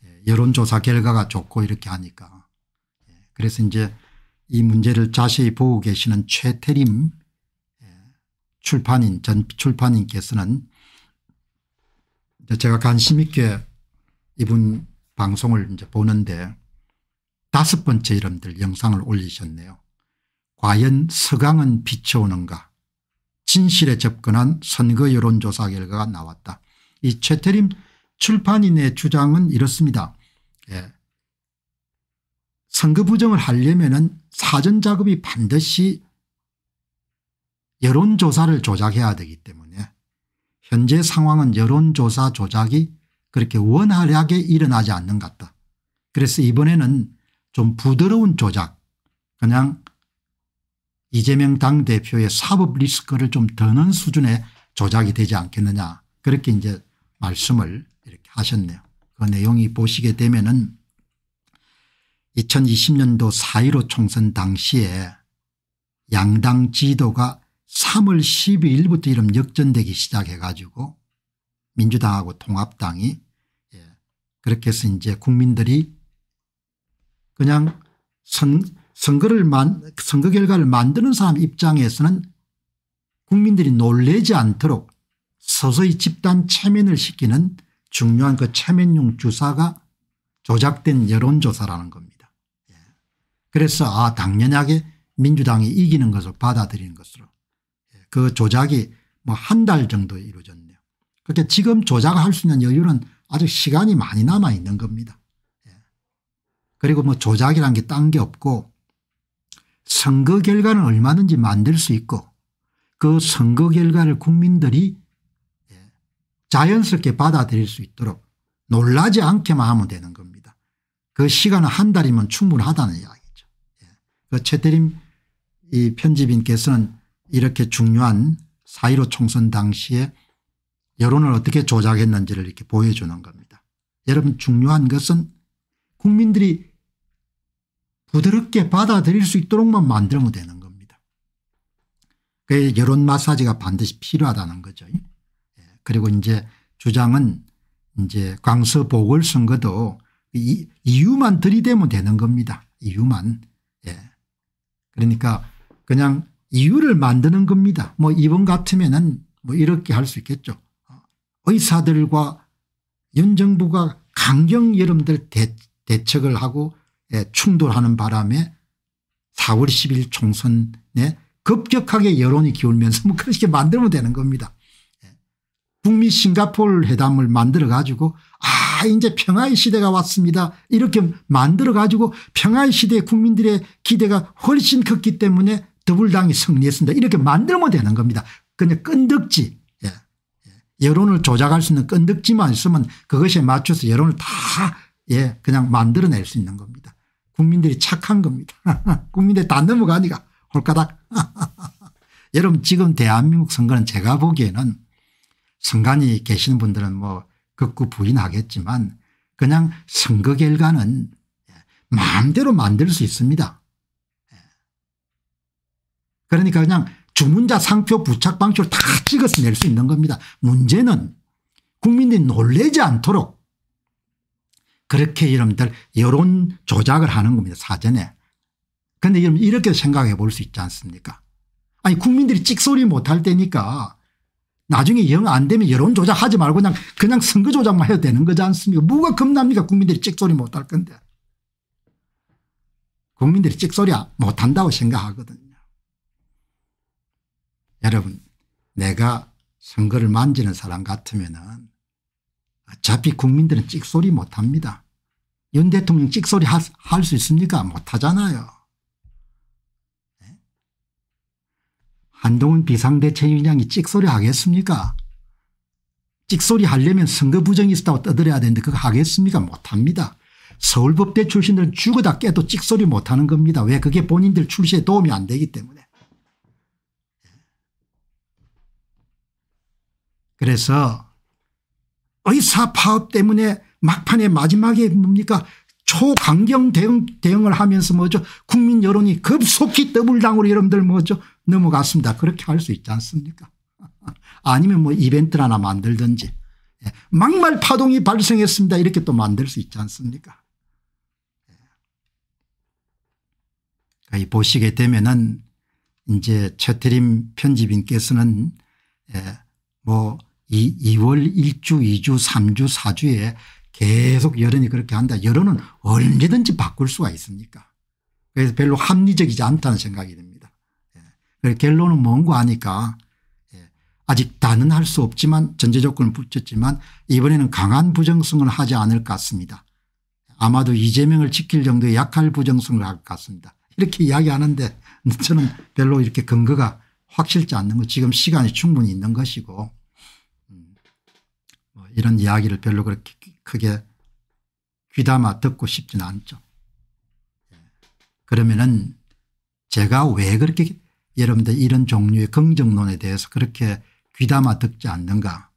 예, 여론조사 결과가 좋고 이렇게 하니까. 예, 그래서 이제 이 문제를 자세히 보고 계시는 최태림 예, 출판인 전 출판인께서는 제가 관심 있게 이분 방송을 이제 보는데 다섯 번째 이름들 영상을 올리셨네요. 과연 서강은 비춰오는가 진실에 접근한 선거 여론조사 결과가 나왔다. 이 최태림 출판인의 주장은 이렇습니다. 예. 선거 부정을 하려면 사전 작업이 반드시 여론조사를 조작해야 되기 때문에 현재 상황은 여론조사 조작이 그렇게 원활하게 일어나지 않는 것 같다. 그래서 이번에는 좀 부드러운 조작 그냥 이재명 당대표의 사법 리스크를 좀 더는 수준의 조작이 되지 않겠느냐 그렇게 이제 말씀을 이렇게 하셨네요. 그 내용이 보시게 되면은 2020년도 4.15 총선 당시에 양당 지도가 3월 12일부터 이름 역전되기 시작해 가지고 민주당하고 통합당이 예. 그렇게 해서 이제 국민들이 그냥 선 선거를 만, 선거 결과를 만드는 사람 입장에서는 국민들이 놀래지 않도록 서서히 집단 체면을 시키는 중요한 그 체면용 주사가 조작된 여론조사라는 겁니다. 예. 그래서 아 당연하게 민주당이 이기는 것을 받아들이는 것으로 예. 그 조작이 뭐 한 달 정도 이루어졌네요. 그렇게 지금 조작할 수 있는 여유는 아직 시간이 많이 남아 있는 겁니다. 예. 그리고 뭐 조작이란 게 딴 게 없고 선거 결과는 얼마든지 만들 수 있고 그 선거 결과를 국민들이 예, 자연스럽게 받아들일 수 있도록 놀라지 않게만 하면 되는 겁니다. 그 시간은 한 달이면 충분하다는 이야기죠. 예, 그 최태림 이 편집인께서는 이렇게 중요한 4.15 총선 당시에 여론을 어떻게 조작했는지를 이렇게 보여주는 겁니다. 여러분 중요한 것은 국민들이 부드럽게 받아들일 수 있도록만 만들면 되는 겁니다. 그 여론 마사지가 반드시 필요하다는 거죠. 예. 그리고 이제 주장은 이제 광서 보궐선거도 이, 유만 들이대면 되는 겁니다. 이유만. 예. 그러니까 그냥 이유를 만드는 겁니다. 뭐 이번 같으면은 뭐 이렇게 할 수 있겠죠. 의사들과 연정부가 강경 여러분들 대, 대책을 하고 예, 충돌하는 바람에 4월 10일 총선에 급격하게 여론이 기울면서 뭐 그렇게 만들면 되는 겁니다. 예. 북미 싱가폴 회담을 만들어 가지고 아 이제 평화의 시대가 왔습니다. 이렇게 만들어 가지고 평화의 시대에 국민들의 기대가 훨씬 컸기 때문에 더불당이 승리했습니다. 이렇게 만들면 되는 겁니다. 그냥 끈덕지 예. 예. 여론을 조작할 수 있는 끈덕지만 있으면 그것에 맞춰서 여론을 다 예, 그냥 만들어낼 수 있는 겁니다. 국민들이 착한 겁니다. 국민들이 다 넘어가니까 홀까닥 여러분 지금 대한민국 선거는 제가 보기에는 선관위 계시는 분들은 뭐 극구 부인하겠지만 그냥 선거 결과는 마음대로 만들 수 있습니다. 그러니까 그냥 주문자 상표 부착 방식으로 다 찍어서 낼 수 있는 겁니다. 문제는 국민들이 놀래지 않도록 그렇게 여러분들 여론 조작을 하는 겁니다. 사전에. 그런데 여러분 이렇게 생각해 볼 수 있지 않습니까 아니 국민들이 찍소리 못 할 때니까 나중에 영 안 되면 여론 조작하지 말고 그냥 그냥 선거 조작만 해도 되는 거지 않습니까 뭐가 겁납니까 국민들이 찍소리 못 할 건데. 국민들이 찍소리 못한다고 생각하거든요. 여러분 내가 선거를 만지는 사람 같으면 은 어차피 국민들은 찍소리 못합니다. 윤 대통령 찍소리 할 수 있습니까 못하잖아요. 네? 한동훈 비상대책위원장이 찍소리 하겠습니까 찍소리 하려면 선거 부정이 있었다고 떠들어야 되는데 그거 하겠습니까 못합니다. 서울법대 출신들은 죽어다 깨도 찍소리 못하는 겁니다. 왜 그게 본인들 출시에 도움이 안 되기 때문에. 네? 그래서 의사 파업 때문에 막판에 마지막에 뭡니까 초강경 대응, 대응을 하면서 뭐죠 국민 여론이 급속히 더블당으로 여러분들 뭐죠 넘어갔습니다. 그렇게 할 수 있지 않습니까 아니면 뭐 이벤트 하나 만들든지 예. 막말 파동이 발생했습니다 이렇게 또 만들 수 있지 않습니까 예. 보시게 되면은 이제 최태림 편집인께서는 예, 뭐이 2월 1주 2주 3주 4주에 계속 여론이 그렇게 한다. 여론은 언제든지 바꿀 수가 있습니까 그래서 별로 합리적이지 않다는 생각이 듭니다. 예. 결론은 뭔가 하니까 예. 아직 다는 할 수 없지만 전제 조건을 붙였지만 이번에는 강한 부정성을 하지 않을 것 같습니다. 아마도 이재명을 지킬 정도의 약할 부정성을 할 것 같습니다. 이렇게 이야기하는데 저는 별로 이렇게 근거가 확실치 않는 거 지금 시간이 충분히 있는 것이고 이런 이야기를 별로 그렇게 크게 귀담아 듣고 싶지는 않죠. 예. 그러면은 제가 왜 그렇게 여러분들 이런 종류의 긍정론에 대해서 그렇게 귀담아 듣지 않는가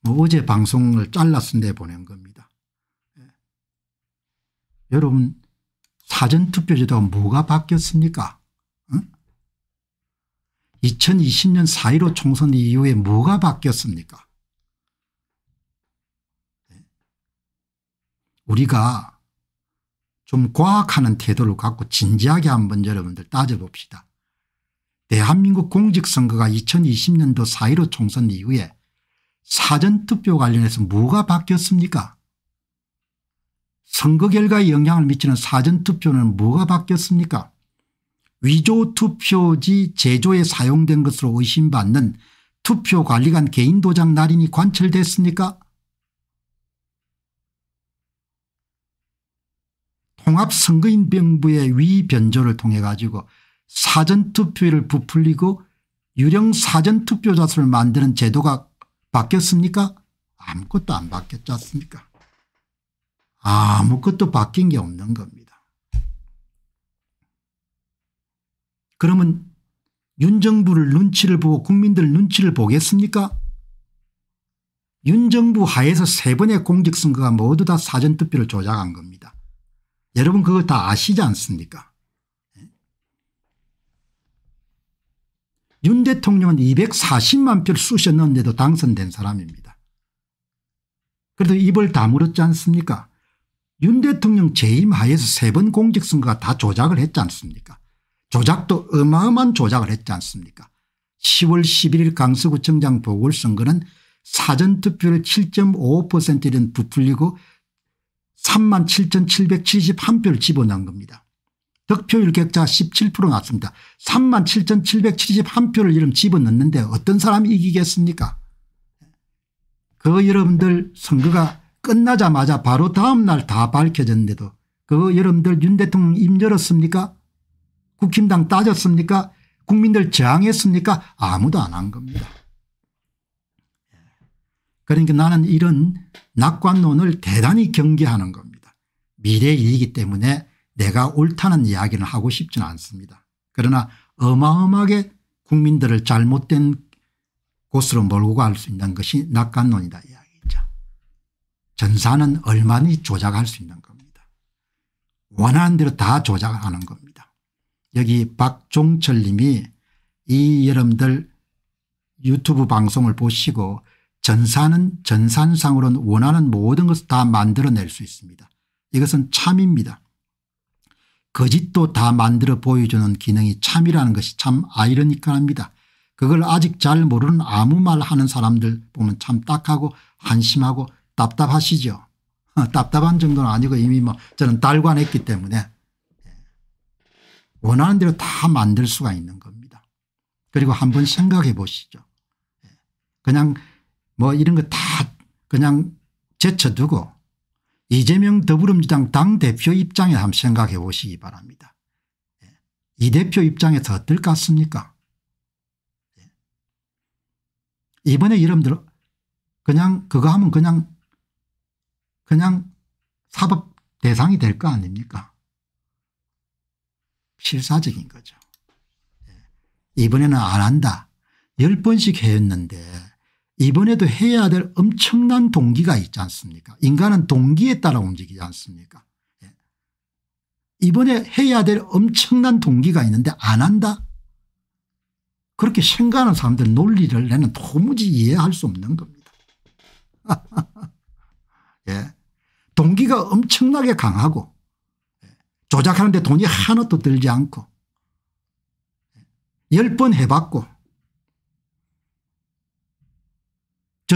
뭐 어제 방송을 잘라서 내보낸 겁니다. 예. 여러분 사전투표제도가 뭐가 바뀌었습니까? 2020년 4.15 총선 이후에 뭐가 바뀌었습니까? 우리가 좀 과학하는 태도를 갖고 진지하게 한번 여러분들 따져봅시다. 대한민국 공직선거가 2020년도 4.15 총선 이후에 사전투표 관련해서 뭐가 바뀌었습니까 선거 결과에 영향을 미치는 사전투표는 뭐가 바뀌었습니까 위조투표지 제조에 사용된 것으로 의심받는 투표관리관 개인도장 날인이 관철됐습니까 통합선거인병부의 위변조를 통해 가지고 사전투표를 부풀리고 유령 사전투표자 수를 만드는 제도가 바뀌었습니까 아무것도 안 바뀌었지 않습니까 아무것도 바뀐 게 없는 겁니다. 그러면 윤 정부를 눈치를 보고 국민들 눈치를 보겠습니까 윤 정부 하에서 세 번의 공직선거가 모두 다 사전투표를 조작한 겁니다. 여러분 그거다 아시지 않습니까 예? 윤 대통령은 240만 표를 쑤셨는데도 당선된 사람입니다. 그래도 입을 다물었지 않습니까 윤 대통령 재임하에서 세 번 공직선거가 다 조작을 했지 않습니까 조작도 어마어마한 조작을 했지 않습니까 10월 11일 강서구청장 보궐선거는 사전투표를 7 5이런 부풀리고 3 7,771표를 집어넣은 겁니다. 득표율 격차 17% 났습니다. 3 7,771표를 이름 집어넣는데 어떤 사람이 이기겠습니까 그 여러분들 선거가 끝나자마자 바로 다음날 다 밝혀졌는데도 그 여러분들 윤 대통령 입 열었습니까 국힘당 따졌습니까 국민들 저항했습니까 아무도 안 한 겁니다. 그러니까 나는 이런 낙관론을 대단히 경계하는 겁니다. 미래이기 때문에 내가 옳다는 이야기는 하고 싶지는 않습니다. 그러나 어마어마하게 국민들을 잘못된 곳으로 몰고 갈 수 있는 것이 낙관론이다 이야기죠. 전사는 얼마든 조작할 수 있는 겁니다. 원하는 대로 다 조작하는 겁니다. 여기 박종철 님이 이 여러분들 유튜브 방송을 보시고 전산은 전산상으로는 원하는 모든 것을 다 만들어낼 수 있습니다. 이것은 참입니다. 거짓도 다 만들어 보여주는 기능이 참이라는 것이 참 아이러니컬합니다. 그걸 아직 잘 모르는 아무 말 하는 사람들 보면 참 딱하고 한심하고 답답하시죠. 답답한 정도는 아니고 이미 뭐 저는 달관했기 때문에 원하는 대로 다 만들 수가 있는 겁니다. 그리고 한번 생각해 보시죠. 그냥 뭐 이런 거 다 그냥 제쳐두고 이재명 더불어민주당 당대표 입장에 한번 생각해 보시기 바랍니다. 예. 이 대표 입장에서 어떨 것 같습니까 예. 이번에 여러분들 그냥 그거 하면 그냥 그냥 사법 대상이 될 거 아닙니까 실사적인 거죠. 예. 이번에는 안 한다. 열 번씩 했는데 이번에도 해야 될 엄청난 동기가 있지 않습니까 인간은 동기에 따라 움직이지 않습니까 예. 이번에 해야 될 엄청난 동기가 있는데 안 한다 그렇게 생각하는 사람들 논리를 나는 도무지 이해할 수 없는 겁니다 예. 동기가 엄청나게 강하고 예. 조작하는데 돈이 하나도 들지 않고 예. 열번 해봤고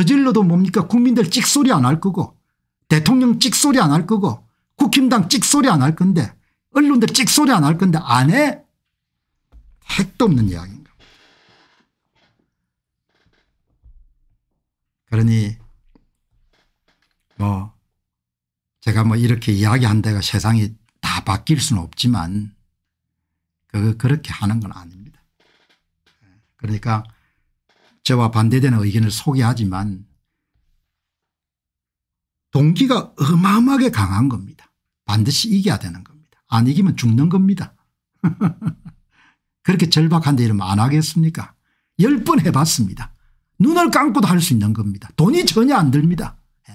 저질러도 뭡니까 국민들 찍소리 안 할 거고 대통령 찍소리 안 할 거고 국힘당 찍소리 안 할 건데 언론들 찍소리 안 할 건데 안 해? 핵도 없는 이야기인가. 그러니 뭐 제가 뭐 이렇게 이야기한 데가 세상이 다 바뀔 수는 없지만 그 그렇게 하는 건 아닙니다. 그러니까 저와 반대되는 의견을 소개하지만 동기가 어마어마하게 강한 겁니다. 반드시 이겨야 되는 겁니다. 안 이기면 죽는 겁니다. 그렇게 절박한데 이러면 안 하겠습니까? 열 번 해봤습니다. 눈을 감고도 할 수 있는 겁니다. 돈이 전혀 안 듭니다. 예.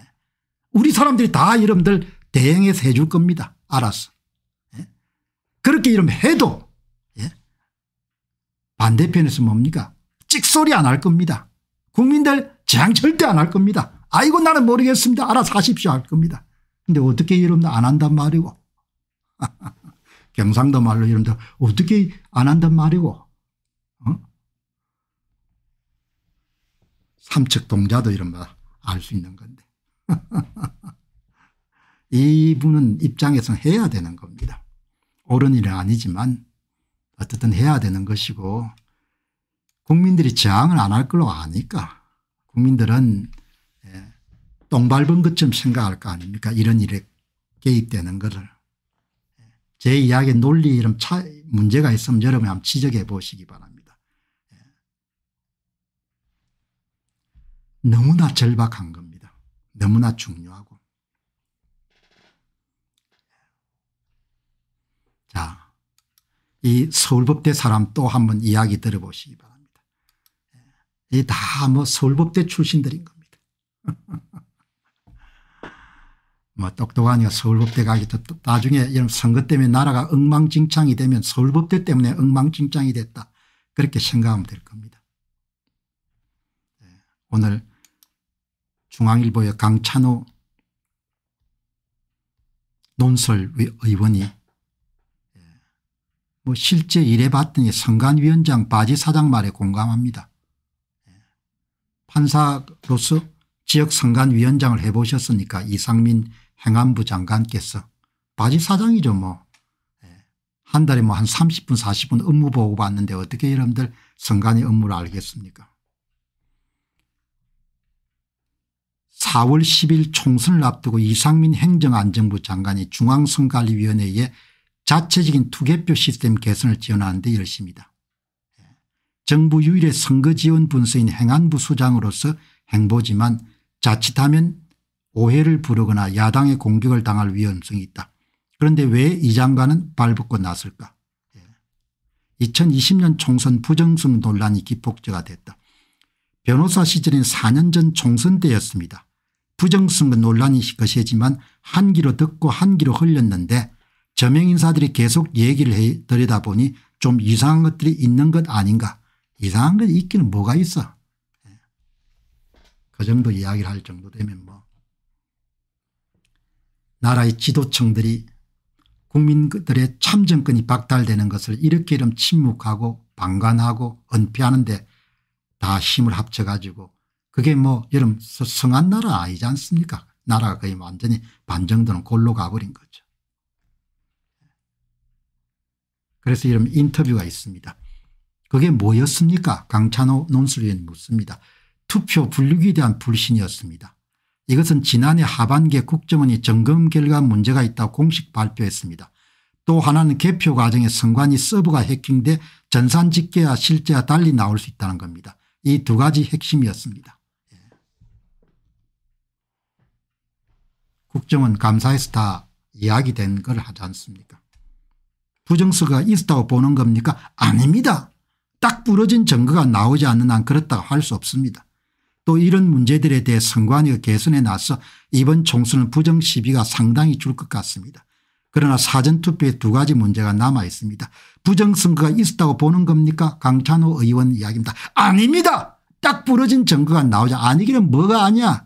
우리 사람들이 다 여러분들 대행해서 해줄 겁니다. 알았어. 예. 그렇게 이러면 해도 예. 반대편에서 뭡니까? 찍소리 안 할 겁니다. 국민들 재앙 절대 안 할 겁니다. 아이고 나는 모르겠습니다. 알아서 하십시오 할 겁니다. 근데 어떻게 여러분들 안 한단 말이고 경상도 말로 여러분들 어떻게 안 한단 말이고 어? 삼척동자도 이른바알수 있는 건데 이분은 입장에서 해야 되는 겁니다. 옳은 일은 아니지만 어쨌든 해야 되는 것이고 국민들이 저항을 안 할 걸로 아니까 국민들은 예, 똥 밟은 것처럼 생각할 거 아닙니까 이런 일에 개입되는 것을. 제 이야기 논리 이런 차 문제가 있으면 여러분이 한번 지적해 보시기 바랍니다. 예. 너무나 절박한 겁니다. 너무나 중요하고. 자, 이 서울법대 사람 또 한번 이야기 들어보시기 바랍니다. 이다뭐 서울법대 출신들인 겁니다. 뭐 똑똑하니까 서울법대 가기 또 나중에 이런 선거 때문에 나라가 엉망진창이 되면 서울법대 때문에 엉망진창이 됐다. 그렇게 생각하면 될 겁니다. 네. 오늘 중앙일보의 강찬호 논설의원이 네. 뭐 실제 일해봤더니 선관위원장 바지 사장 말에 공감합니다. 판사로서 지역선관위원장을 해보셨으니까 이상민 행안부 장관께서 바지 사장이죠 뭐. 예. 뭐. 한 달에 뭐 한 30분 40분 업무 보고 봤는데 어떻게 여러분들 선관위 업무를 알겠습니까 4월 10일 총선을 앞두고 이상민 행정안전부 장관이 중앙선관위원회에 자체적인 투개표 시스템 개선을 지원하는 데 열심이다. 정부 유일의 선거지원 분서인 행안부 수장으로서 행보지만 자칫하면 오해를 부르거나 야당의 공격을 당할 위험성이 있다. 그런데 왜 이 장관은 발붙고 나설까 2020년 예. 총선 부정성 논란이 기폭제가 됐다. 변호사 시절인 4년 전 총선 때였습니다. 부정선거 논란이 거세지만 한기로 듣고 한기로 흘렸는데 저명인사들이 계속 얘기를 들여다보니 좀 이상한 것들이 있는 것 아닌가 이상한 건 있기는 뭐가 있어. 예. 그 정도 이야기를 할 정도 되면 뭐 나라의 지도층들이 국민들의 참정권이 박탈되는 것을 이렇게 이름 침묵하고 방관하고 은폐하는데 다 힘을 합쳐가지고 그게 뭐 여름 성한 나라 아니지 않습니까 나라가 거의 완전히 반정도는 골로 가버린 거죠. 그래서 이런 인터뷰가 있습니다. 그게 뭐였습니까 강찬호 논술위원 묻습니다. 투표 분류기에 대한 불신이었습니다. 이것은 지난해 하반기에 국정원이 점검 결과 문제가 있다고 공식 발표했습니다. 또 하나는 개표 과정에 선관위 서버가 해킹돼 전산 집계와 실제와 달리 나올 수 있다는 겁니다. 이 두 가지 핵심이었습니다. 예. 국정원 감사에서 다 이야기된 걸 하지 않습니까 부정수가 있었다고 보는 겁니까 아닙니다. 딱 부러진 증거가 나오지 않는 한 그렇다고 할 수 없습니다. 또 이런 문제들에 대해 선관위가 개선에 나서 이번 총선은 부정 시비가 상당히 줄 것 같습니다. 그러나 사전투표에 두 가지 문제가 남아 있습니다. 부정선거가 있었다고 보는 겁니까 강찬호 의원 이야기입니다. 아닙니다. 딱 부러진 증거가 나오자 아니기는 뭐가 아니야.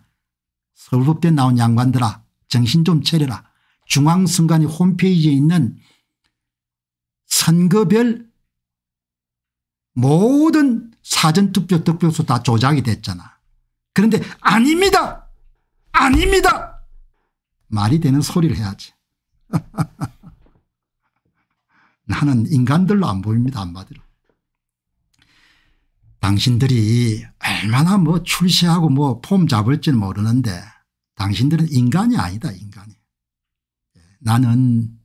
서울법대 나온 양반들아 정신 좀 차려라. 중앙선관위 홈페이지에 있는 선거별 모든 사전투표 득표수 다 조작이 됐잖아. 그런데 아닙니다. 아닙니다. 말이 되는 소리를 해야지. 나는 인간들로 안 보입니다. 한마디로. 당신들이 얼마나 뭐 출세하고 뭐 폼 잡을지는 모르는데 당신들은 인간이 아니다 인간이. 나는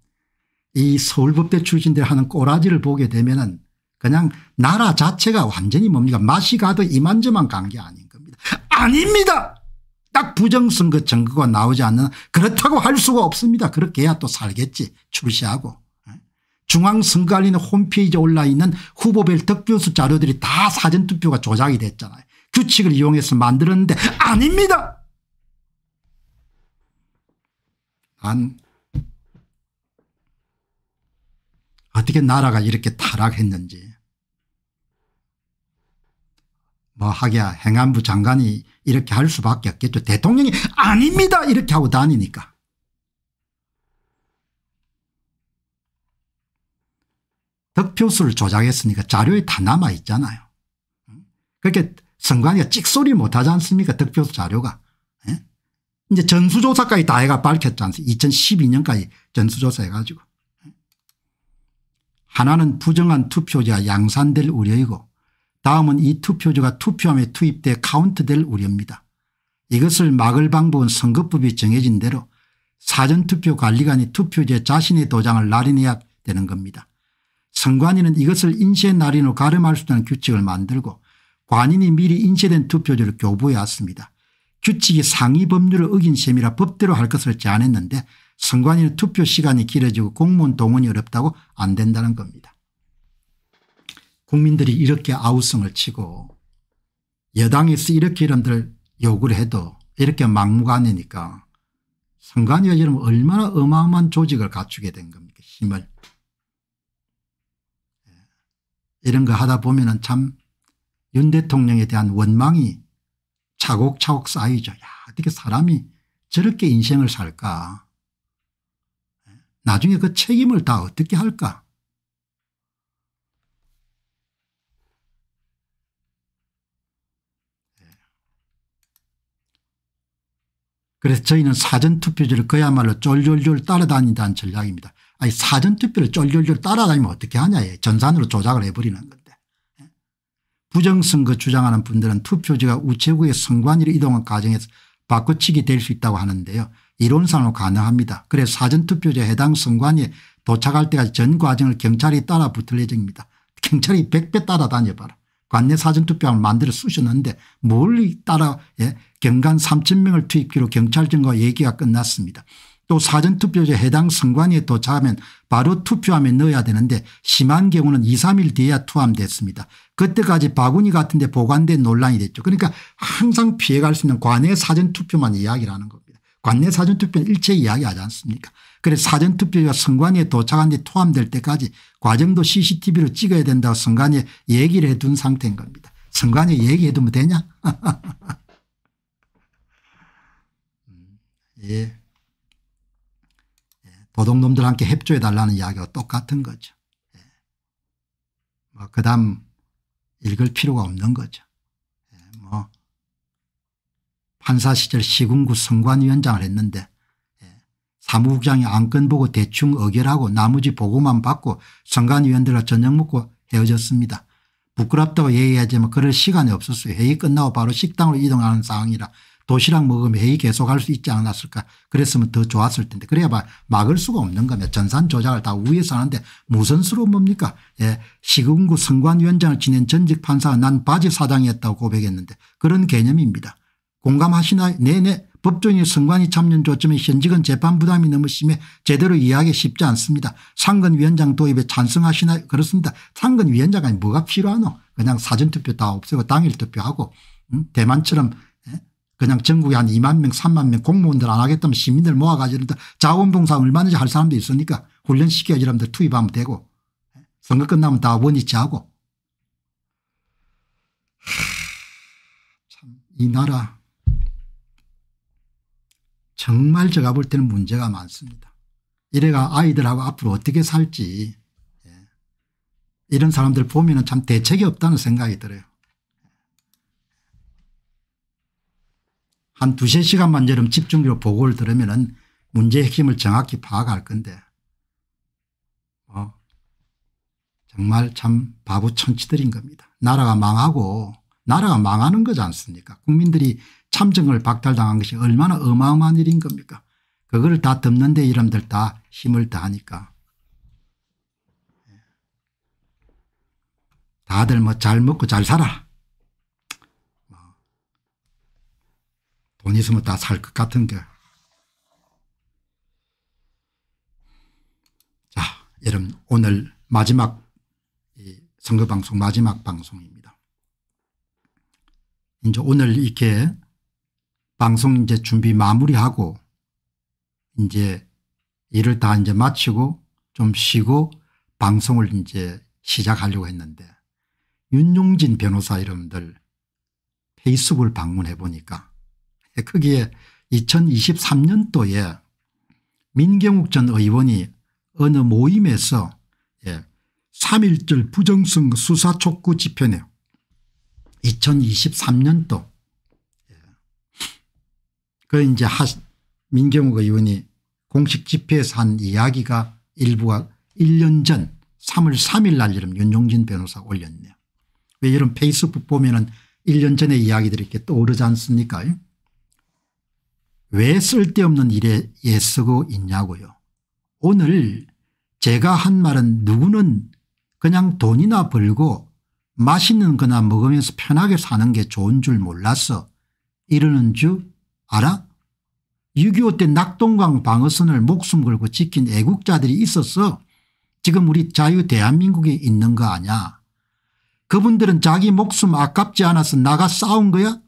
이 서울법대 출신들 하는 꼬라지를 보게 되면 은 그냥 나라 자체가 완전히 뭡니까 맛이 가도 이만저만 간 게 아닌 겁니다. 아닙니다. 딱 부정선거 증거가 나오지 않는 그렇다고 할 수가 없습니다. 그렇게 해야 또 살겠지 출시하고. 예? 중앙선거관리는 홈페이지에 올라있는 후보별 득표수 자료들이 다 사전투표가 조작이 됐잖아요. 규칙을 이용해서 만들었는데 아닙니다. 안 어떻게 나라가 이렇게 타락했는지 뭐 하기야 행안부 장관이 이렇게 할 수밖에 없겠죠. 대통령이 아닙니다 이렇게 하고 다니니까. 득표수를 조작했으니까 자료에 다 남아있잖아요. 그렇게 선관위가 찍소리 못하지 않습니까 득표수 자료가. 예? 이제 전수조사까지 다 해가 밝혔지 않습니까 2012년까지 전수조사 해가지고. 예? 하나는 부정한 투표자 양산될 우려이고 다음은 이 투표지가 투표함에 투입돼 카운트될 우려입니다. 이것을 막을 방법은 선거법이 정해진 대로 사전투표 관리관이 투표지에 자신의 도장을 날인해야 되는 겁니다. 선관위는 이것을 인쇄 날인으로 가름할 수 있다는 규칙을 만들고 관인이 미리 인쇄된 투표지를 교부해 왔습니다. 규칙이 상위 법률을 어긴 셈이라 법대로 할 것을 제안했는데 선관위는 투표 시간이 길어지고 공무원 동원이 어렵다고 안 된다는 겁니다. 국민들이 이렇게 아우성을 치고 여당에서 이렇게 이런들 욕을 해도 이렇게 막무가내니까 선관위가 여러분 얼마나 어마어마한 조직을 갖추게 된 겁니까 힘을. 예. 이런 거 하다 보면 참윤 대통령에 대한 원망이 차곡차곡 쌓이죠. 야 어떻게 사람이 저렇게 인생을 살까 예. 나중에 그 책임을 다 어떻게 할까 그래서 저희는 사전투표제를 그야말로 쫄쫄쫄 따라다닌다는 전략입니다. 아니 사전투표를 쫄쫄쫄 따라다니면 어떻게 하냐 전산으로 조작을 해버리는 건데. 예? 부정선거 주장하는 분들은 투표지가 우체국의 선관위로 이동한 과정에서 바꿔치기 될 수 있다고 하는데요. 이론상으로 가능합니다. 그래서 사전투표제 해당 선관위에 도착할 때까지 전 과정을 경찰이 따라 붙을 예정입니다. 경찰이 100배 따라다녀봐라. 관내 사전투표함을 만들어 쓰셨는데뭘 따라 예? 경관 3천 명을 투입기로 경찰청과 얘기가 끝났습니다. 또 사전투표제 해당 선관위에 도착하면 바로 투표함에 넣어야 되는데 심한 경우는 2, 3일 뒤에야 투함됐습니다. 그때까지 바구니 같은 데 보관된 논란이 됐죠. 그러니까 항상 피해갈 수 있는 관내 사전투표만 이야기를 하는 겁니다. 관내 사전투표는 일체 이야기하지 않습니까 그래서 사전투표가 선관위에 도착한 뒤 투함될 때까지 과정도 CCTV로 찍어야 된다고 선관위에 얘기를 해둔 상태인 겁니다. 선관위에 얘기해 두면 되냐 예. 예. 도둑놈들 함께 협조해 달라는 이야기와 똑같은 거죠. 예. 뭐 그다음 읽을 필요가 없는 거죠. 예. 뭐 판사 시절 시군구 선관위원장을 했는데 예. 사무국장이 안건 보고 대충 의결하고 나머지 보고만 받고 선관위원들과 저녁 먹고 헤어졌습니다. 부끄럽다고 얘기하지만 그럴 시간이 없었어요. 회의 끝나고 바로 식당으로 이동하는 상황이라 도시락 먹으면 회의 계속할 수 있지 않았을까 그랬으면 더 좋았을 텐데 그래야 막을 수가 없는 겁니다. 전산 조작을 다 위에서 하는데 무슨 수로 뭡니까 예. 시군구 선관위원장을 지낸 전직 판사가 난 바지 사장이었다고 고백했는데 그런 개념입니다. 공감하시나요 네네 법조인이 선관위 참여는 좋지만 현직은 재판 부담이 너무 심해 제대로 이해하기 쉽지 않습니다. 상근위원장 도입에 찬성하시나요 그렇습니다. 상근위원장이 뭐가 필요하노 그냥 사전투표 다 없애고 당일투표하고 대만처럼 그냥 전국에 한 2만 명 3만 명 공무원들 안 하겠다면 시민들 모아가지고 자원봉사 얼마든지 할 사람도 있으니까 훈련시켜 야여러분들 투입하면 되고 선거 끝나면 다 원위치 하고 참 이 나라 정말 제가 볼 때는 문제가 많습니다. 이래가 아이들하고 앞으로 어떻게 살지 예. 이런 사람들 보면 참 대책이 없다는 생각이 들어요. 한 두세 시간만 여름 집중적으로 보고를 들으면 은 문제의 핵심을 정확히 파악할 건데 어, 정말 참 바보 청치들인 겁니다. 나라가 망하고 나라가 망하는 거지 않습니까 국민들이 참정을 박탈당한 것이 얼마나 어마어마한 일인 겁니까 그걸 다 덮는데 이름들다 힘을 다하니까 예. 다들 뭐 잘 먹고 잘 살아 돈 있으면 다 살 것 같은 게. 자, 여러분 오늘 마지막 선거 방송 마지막 방송입니다. 이제 오늘 이렇게 방송 이제 준비 마무리하고 이제 일을 다 이제 마치고 좀 쉬고 방송을 이제 시작하려고 했는데 윤용진 변호사 여러분들 페이스북을 방문해 보니까 크기에 2023년도에 민경욱 전 의원이 어느 모임에서 예, 3.1절 부정성 수사 촉구 집회네요. 2023년도. 예. 그 이제 하, 민경욱 의원이 공식 집회에서 한 이야기가 일부가 1년 전 3월 3일 날 이름 윤종진 변호사 올렸네요. 왜 이런 페이스북 보면은 1년 전에 이야기들이 이렇게 떠오르지 않습니까? 예? 왜 쓸데없는 일에 애쓰고 있냐고요. 오늘 제가 한 말은 누구는 그냥 돈이나 벌고 맛있는 거나 먹으면서 편하게 사는 게 좋은 줄 몰랐어. 이러는 줄 알아? 6.25 때 낙동강 방어선을 목숨 걸고 지킨 애국자들이 있었어. 지금 우리 자유 대한민국에 있는 거 아냐. 그분들은 자기 목숨 아깝지 않아서 나가 싸운 거야?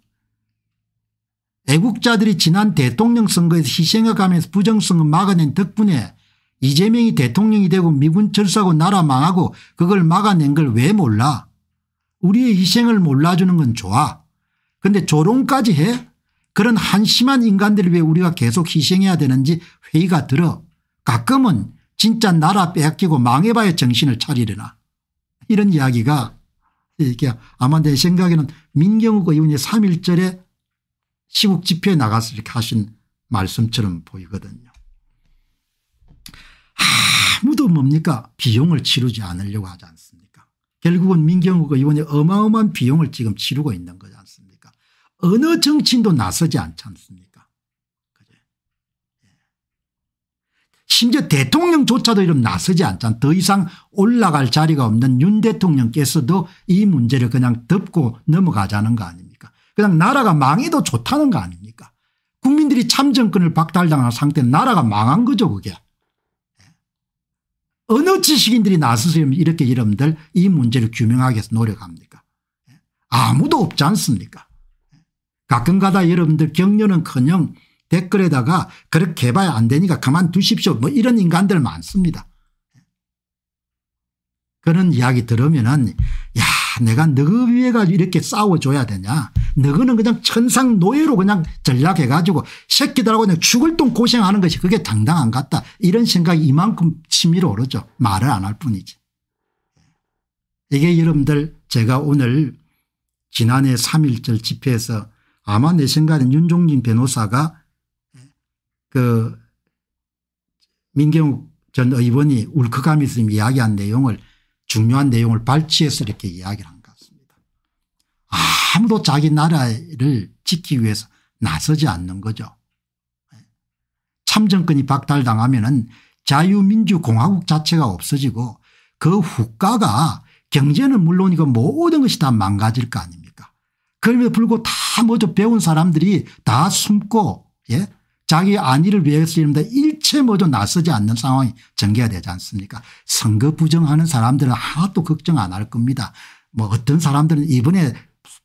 애국자들이 지난 대통령 선거에서 희생해가면서 부정성거 막아낸 덕분에 이재명이 대통령이 되고 미군 철수하고 나라 망하고 그걸 막아낸 걸 왜 몰라 우리의 희생을 몰라주는 건 좋아 근데 조롱까지 해 그런 한심한 인간들을 위해 우리가 계속 희생해야 되는지 회의가 들어 가끔은 진짜 나라 빼앗기고 망해봐야 정신을 차리려나 이런 이야기가 이렇게 아마 내 생각에는 민경욱 의원이 3.1절에 시국 집회에 나가서 이렇게 하신 말씀처럼 보이거든요. 아무도 뭡니까 비용을 치르지 않으려고 하지 않습니까 결국은 민경욱 의원이 어마어마한 비용을 지금 치르고 있는 거지 않습니까 어느 정치인도 나서지 않지 않습니까 예. 심지어 대통령조차도 이런 나서지 않잖아 더 이상 올라갈 자리가 없는 윤 대통령께서도 이 문제를 그냥 덮고 넘어가자는 거 아닙니까 그냥 나라가 망해도 좋다는 거 아닙니까 국민들이 참정권을 박탈당한 상태는 나라가 망한 거죠 그게. 예? 어느 지식인들이 나서서 이렇게 여러분들 이 문제를 규명하기 위해서 노력합니까 예? 아무도 없지 않습니까 예? 가끔가다 여러분들 격려는커녕 댓글에다가 그렇게 해봐야 안 되니까 그만두십시오 뭐 이런 인간들 많습니다. 그런 이야기 들으면은 야 내가 너그 위해 가 이렇게 싸워줘야 되냐 너거는 그냥 천상 노예로 그냥 전략해 가지고 새끼들하고 그냥 죽을 돈 고생하는 것이 그게 당당한 같다 이런 생각이 이만큼 치밀어 오르죠 말을 안 할 뿐이지 이게 여러분들 제가 오늘 지난해 3.1절 집회에서 아마 내생각에는 윤종진 변호사가 그 민경욱 전 의원이 울컥하면서 이야기한 내용을 중요한 내용을 발췌해서 이렇게 이야기를 한 것 같습니다. 아무도 자기 나라를 지키기 위해서 나서지 않는 거죠. 예. 참정권이 박탈당하면 은 자유민주공화국 자체가 없어지고 그 국가가 경제는 물론이고 모든 것이 다 망가질 거 아닙니까 그럼에도 불구하고 다 뭐죠 배운 사람들이 다 숨고 예? 자기 안위를 위해서 이른다 자체 모두 나서지 않는 상황이 전개가 되지 않습니까 선거 부정하는 사람들은 하나도 걱정 안 할 겁니다. 뭐 어떤 사람들은 이번에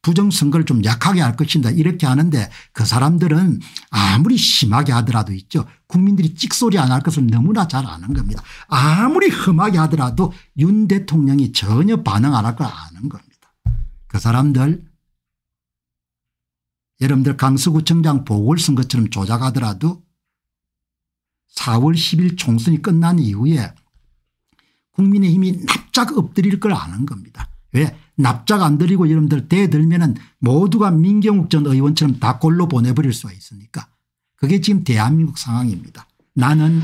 부정선거를 좀 약하게 할것인다 이렇게 하는데 그 사람들은 아무리 심하게 하더라도 있죠. 국민들이 찍소리 안 할 것을 너무나 잘 아는 겁니다. 아무리 험하게 하더라도 윤 대통령이 전혀 반응 안 할 걸 아는 겁니다. 그 사람들 여러분들 강서구청장 보궐선거처럼 조작하더라도 4월 10일 총선이 끝난 이후에 국민의힘이 납작 엎드릴 걸 아는 겁니다. 왜 납작 안 드리고 여러분들 대들면 은 모두가 민경욱 전 의원처럼 다 골로 보내버릴 수가 있으니까 그게 지금 대한민국 상황입니다. 나는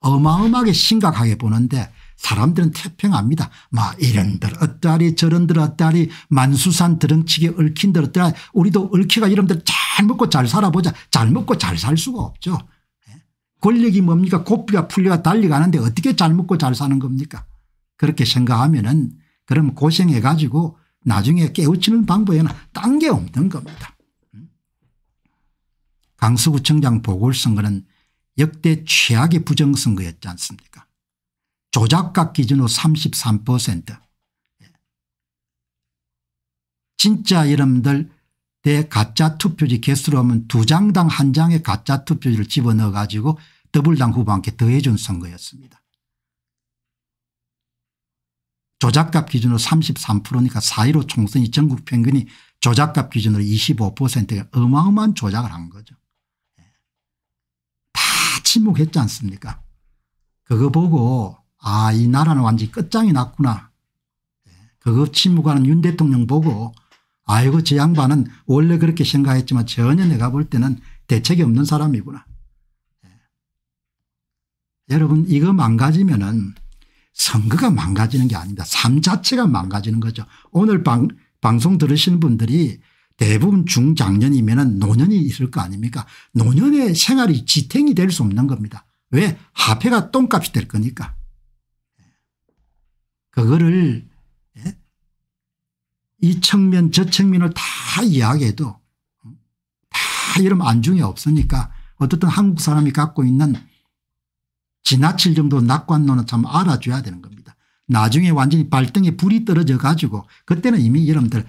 어마어마하게 심각하게 보는데 사람들은 태평합니다. 막 이런들 어따리 저런들 어따리 만수산 드렁치게 얽힌들 어따리 우리도 얽혀가 여러분들잘 먹고 잘 살아보자 잘 먹고 잘 살 수가 없죠. 권력이 뭡니까 고삐가 풀려 달려가는데 어떻게 잘 먹고 잘 사는 겁니까 그렇게 생각하면 은 그럼 고생해 가지고 나중에 깨우치는 방법에는 딴 게 없는 겁니다. 음. 강서구청장 보궐선거는 역대 최악의 부정선거였지 않습니까 조작각 기준으로 33% 예. 진짜 여러분들 대 가짜 투표지 개수로 하면 두 장당 한 장의 가짜 투표지를 집어넣어 가지고 더블당 후보한테 더해준 선거였습니다. 조작값 기준으로 33%니까 4.15 총선이 전국 평균이 조작값 기준으로 25%가 어마어마한 조작을 한 거죠. 예. 다 침묵했지 않습니까 그거 보고 아이 나라는 완전히 끝장이 났구나. 예. 그거 침묵하는 윤 대통령 보고 아이고 저 양반은 원래 그렇게 생각했지만 전혀 내가 볼 때는 대책이 없는 사람이구나. 예. 여러분 이거 망가지면 은 선거가 망가지는 게 아닙니다. 삶 자체가 망가지는 거죠. 오늘 방, 방송 들으시 분들이 대부분 중장년이면 노년이 있을 거 아닙니까 노년의 생활이 지탱이 될 수 없는 겁니다. 왜? 화폐가 똥값이 될 거니까. 예. 그거를 이 측면 저 측면을 다 이야기해도 다 이름 안중에 없으니까 어쨌든 한국 사람이 갖고 있는 지나칠 정도 낙관론은 참 알아줘야 되는 겁니다. 나중에 완전히 발등에 불이 떨어져 가지고 그때는 이미 여러분들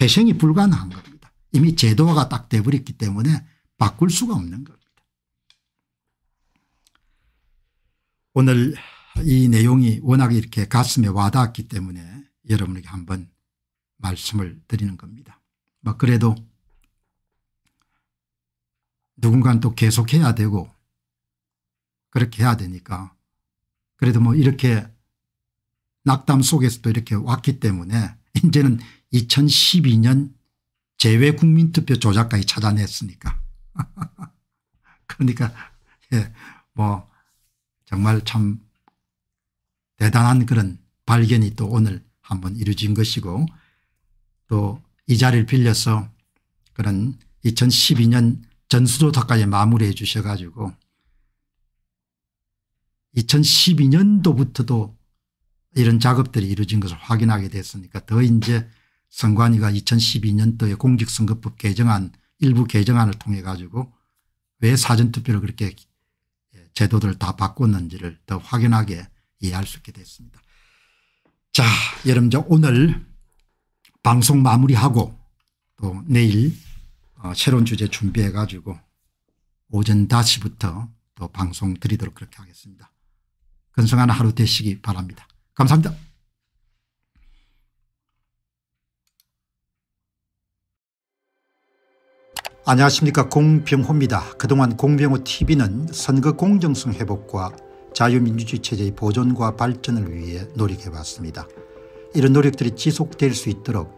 회생이 불가능한 겁니다. 이미 제도화가 딱 돼버렸기 때문에 바꿀 수가 없는 겁니다. 오늘 이 내용이 워낙 이렇게 가슴에 와닿았기 때문에 여러분에게 한번 말씀을 드리는 겁니다. 막 뭐 그래도 누군가는 또 계속해야 되고 그렇게 해야 되니까 그래도 뭐 이렇게 낙담 속에서도 이렇게 왔기 때문에 이제는 2012년 재외국민투표 조작까지 찾아냈으니까 그러니까 예, 뭐 정말 참 대단한 그런 발견이 또 오늘 한번 이루어진 것이고 또이 자리를 빌려서 그런 2012년 전수조사까지 마무리해 주셔 가지고 2012년도부터도 이런 작업들이 이루어진 것을 확인하게 됐으니까 더 이제 선관위가 2012년도에 공직선거법 개정안 일부 개정안을 통해 가지고 왜 사전투표를 그렇게 제도들을 다 바꿨는지를 더 확연하게 이해할 수 있게 됐습니다. 자 여러분 저 오늘 방송 마무리하고 또 내일 어 새로운 주제 준비해 가지고 오전 다시부터또 방송 드리도록 그렇게 하겠습니다. 건성한 하루 되시기 바랍니다. 감사합니다. 안녕하십니까 공병호입니다. 그동안 공병호TV는 선거 공정성 회복과 자유민주주의 체제의 보존과 발전을 위해 노력해왔습니다. 이런 노력들이 지속될 수 있도록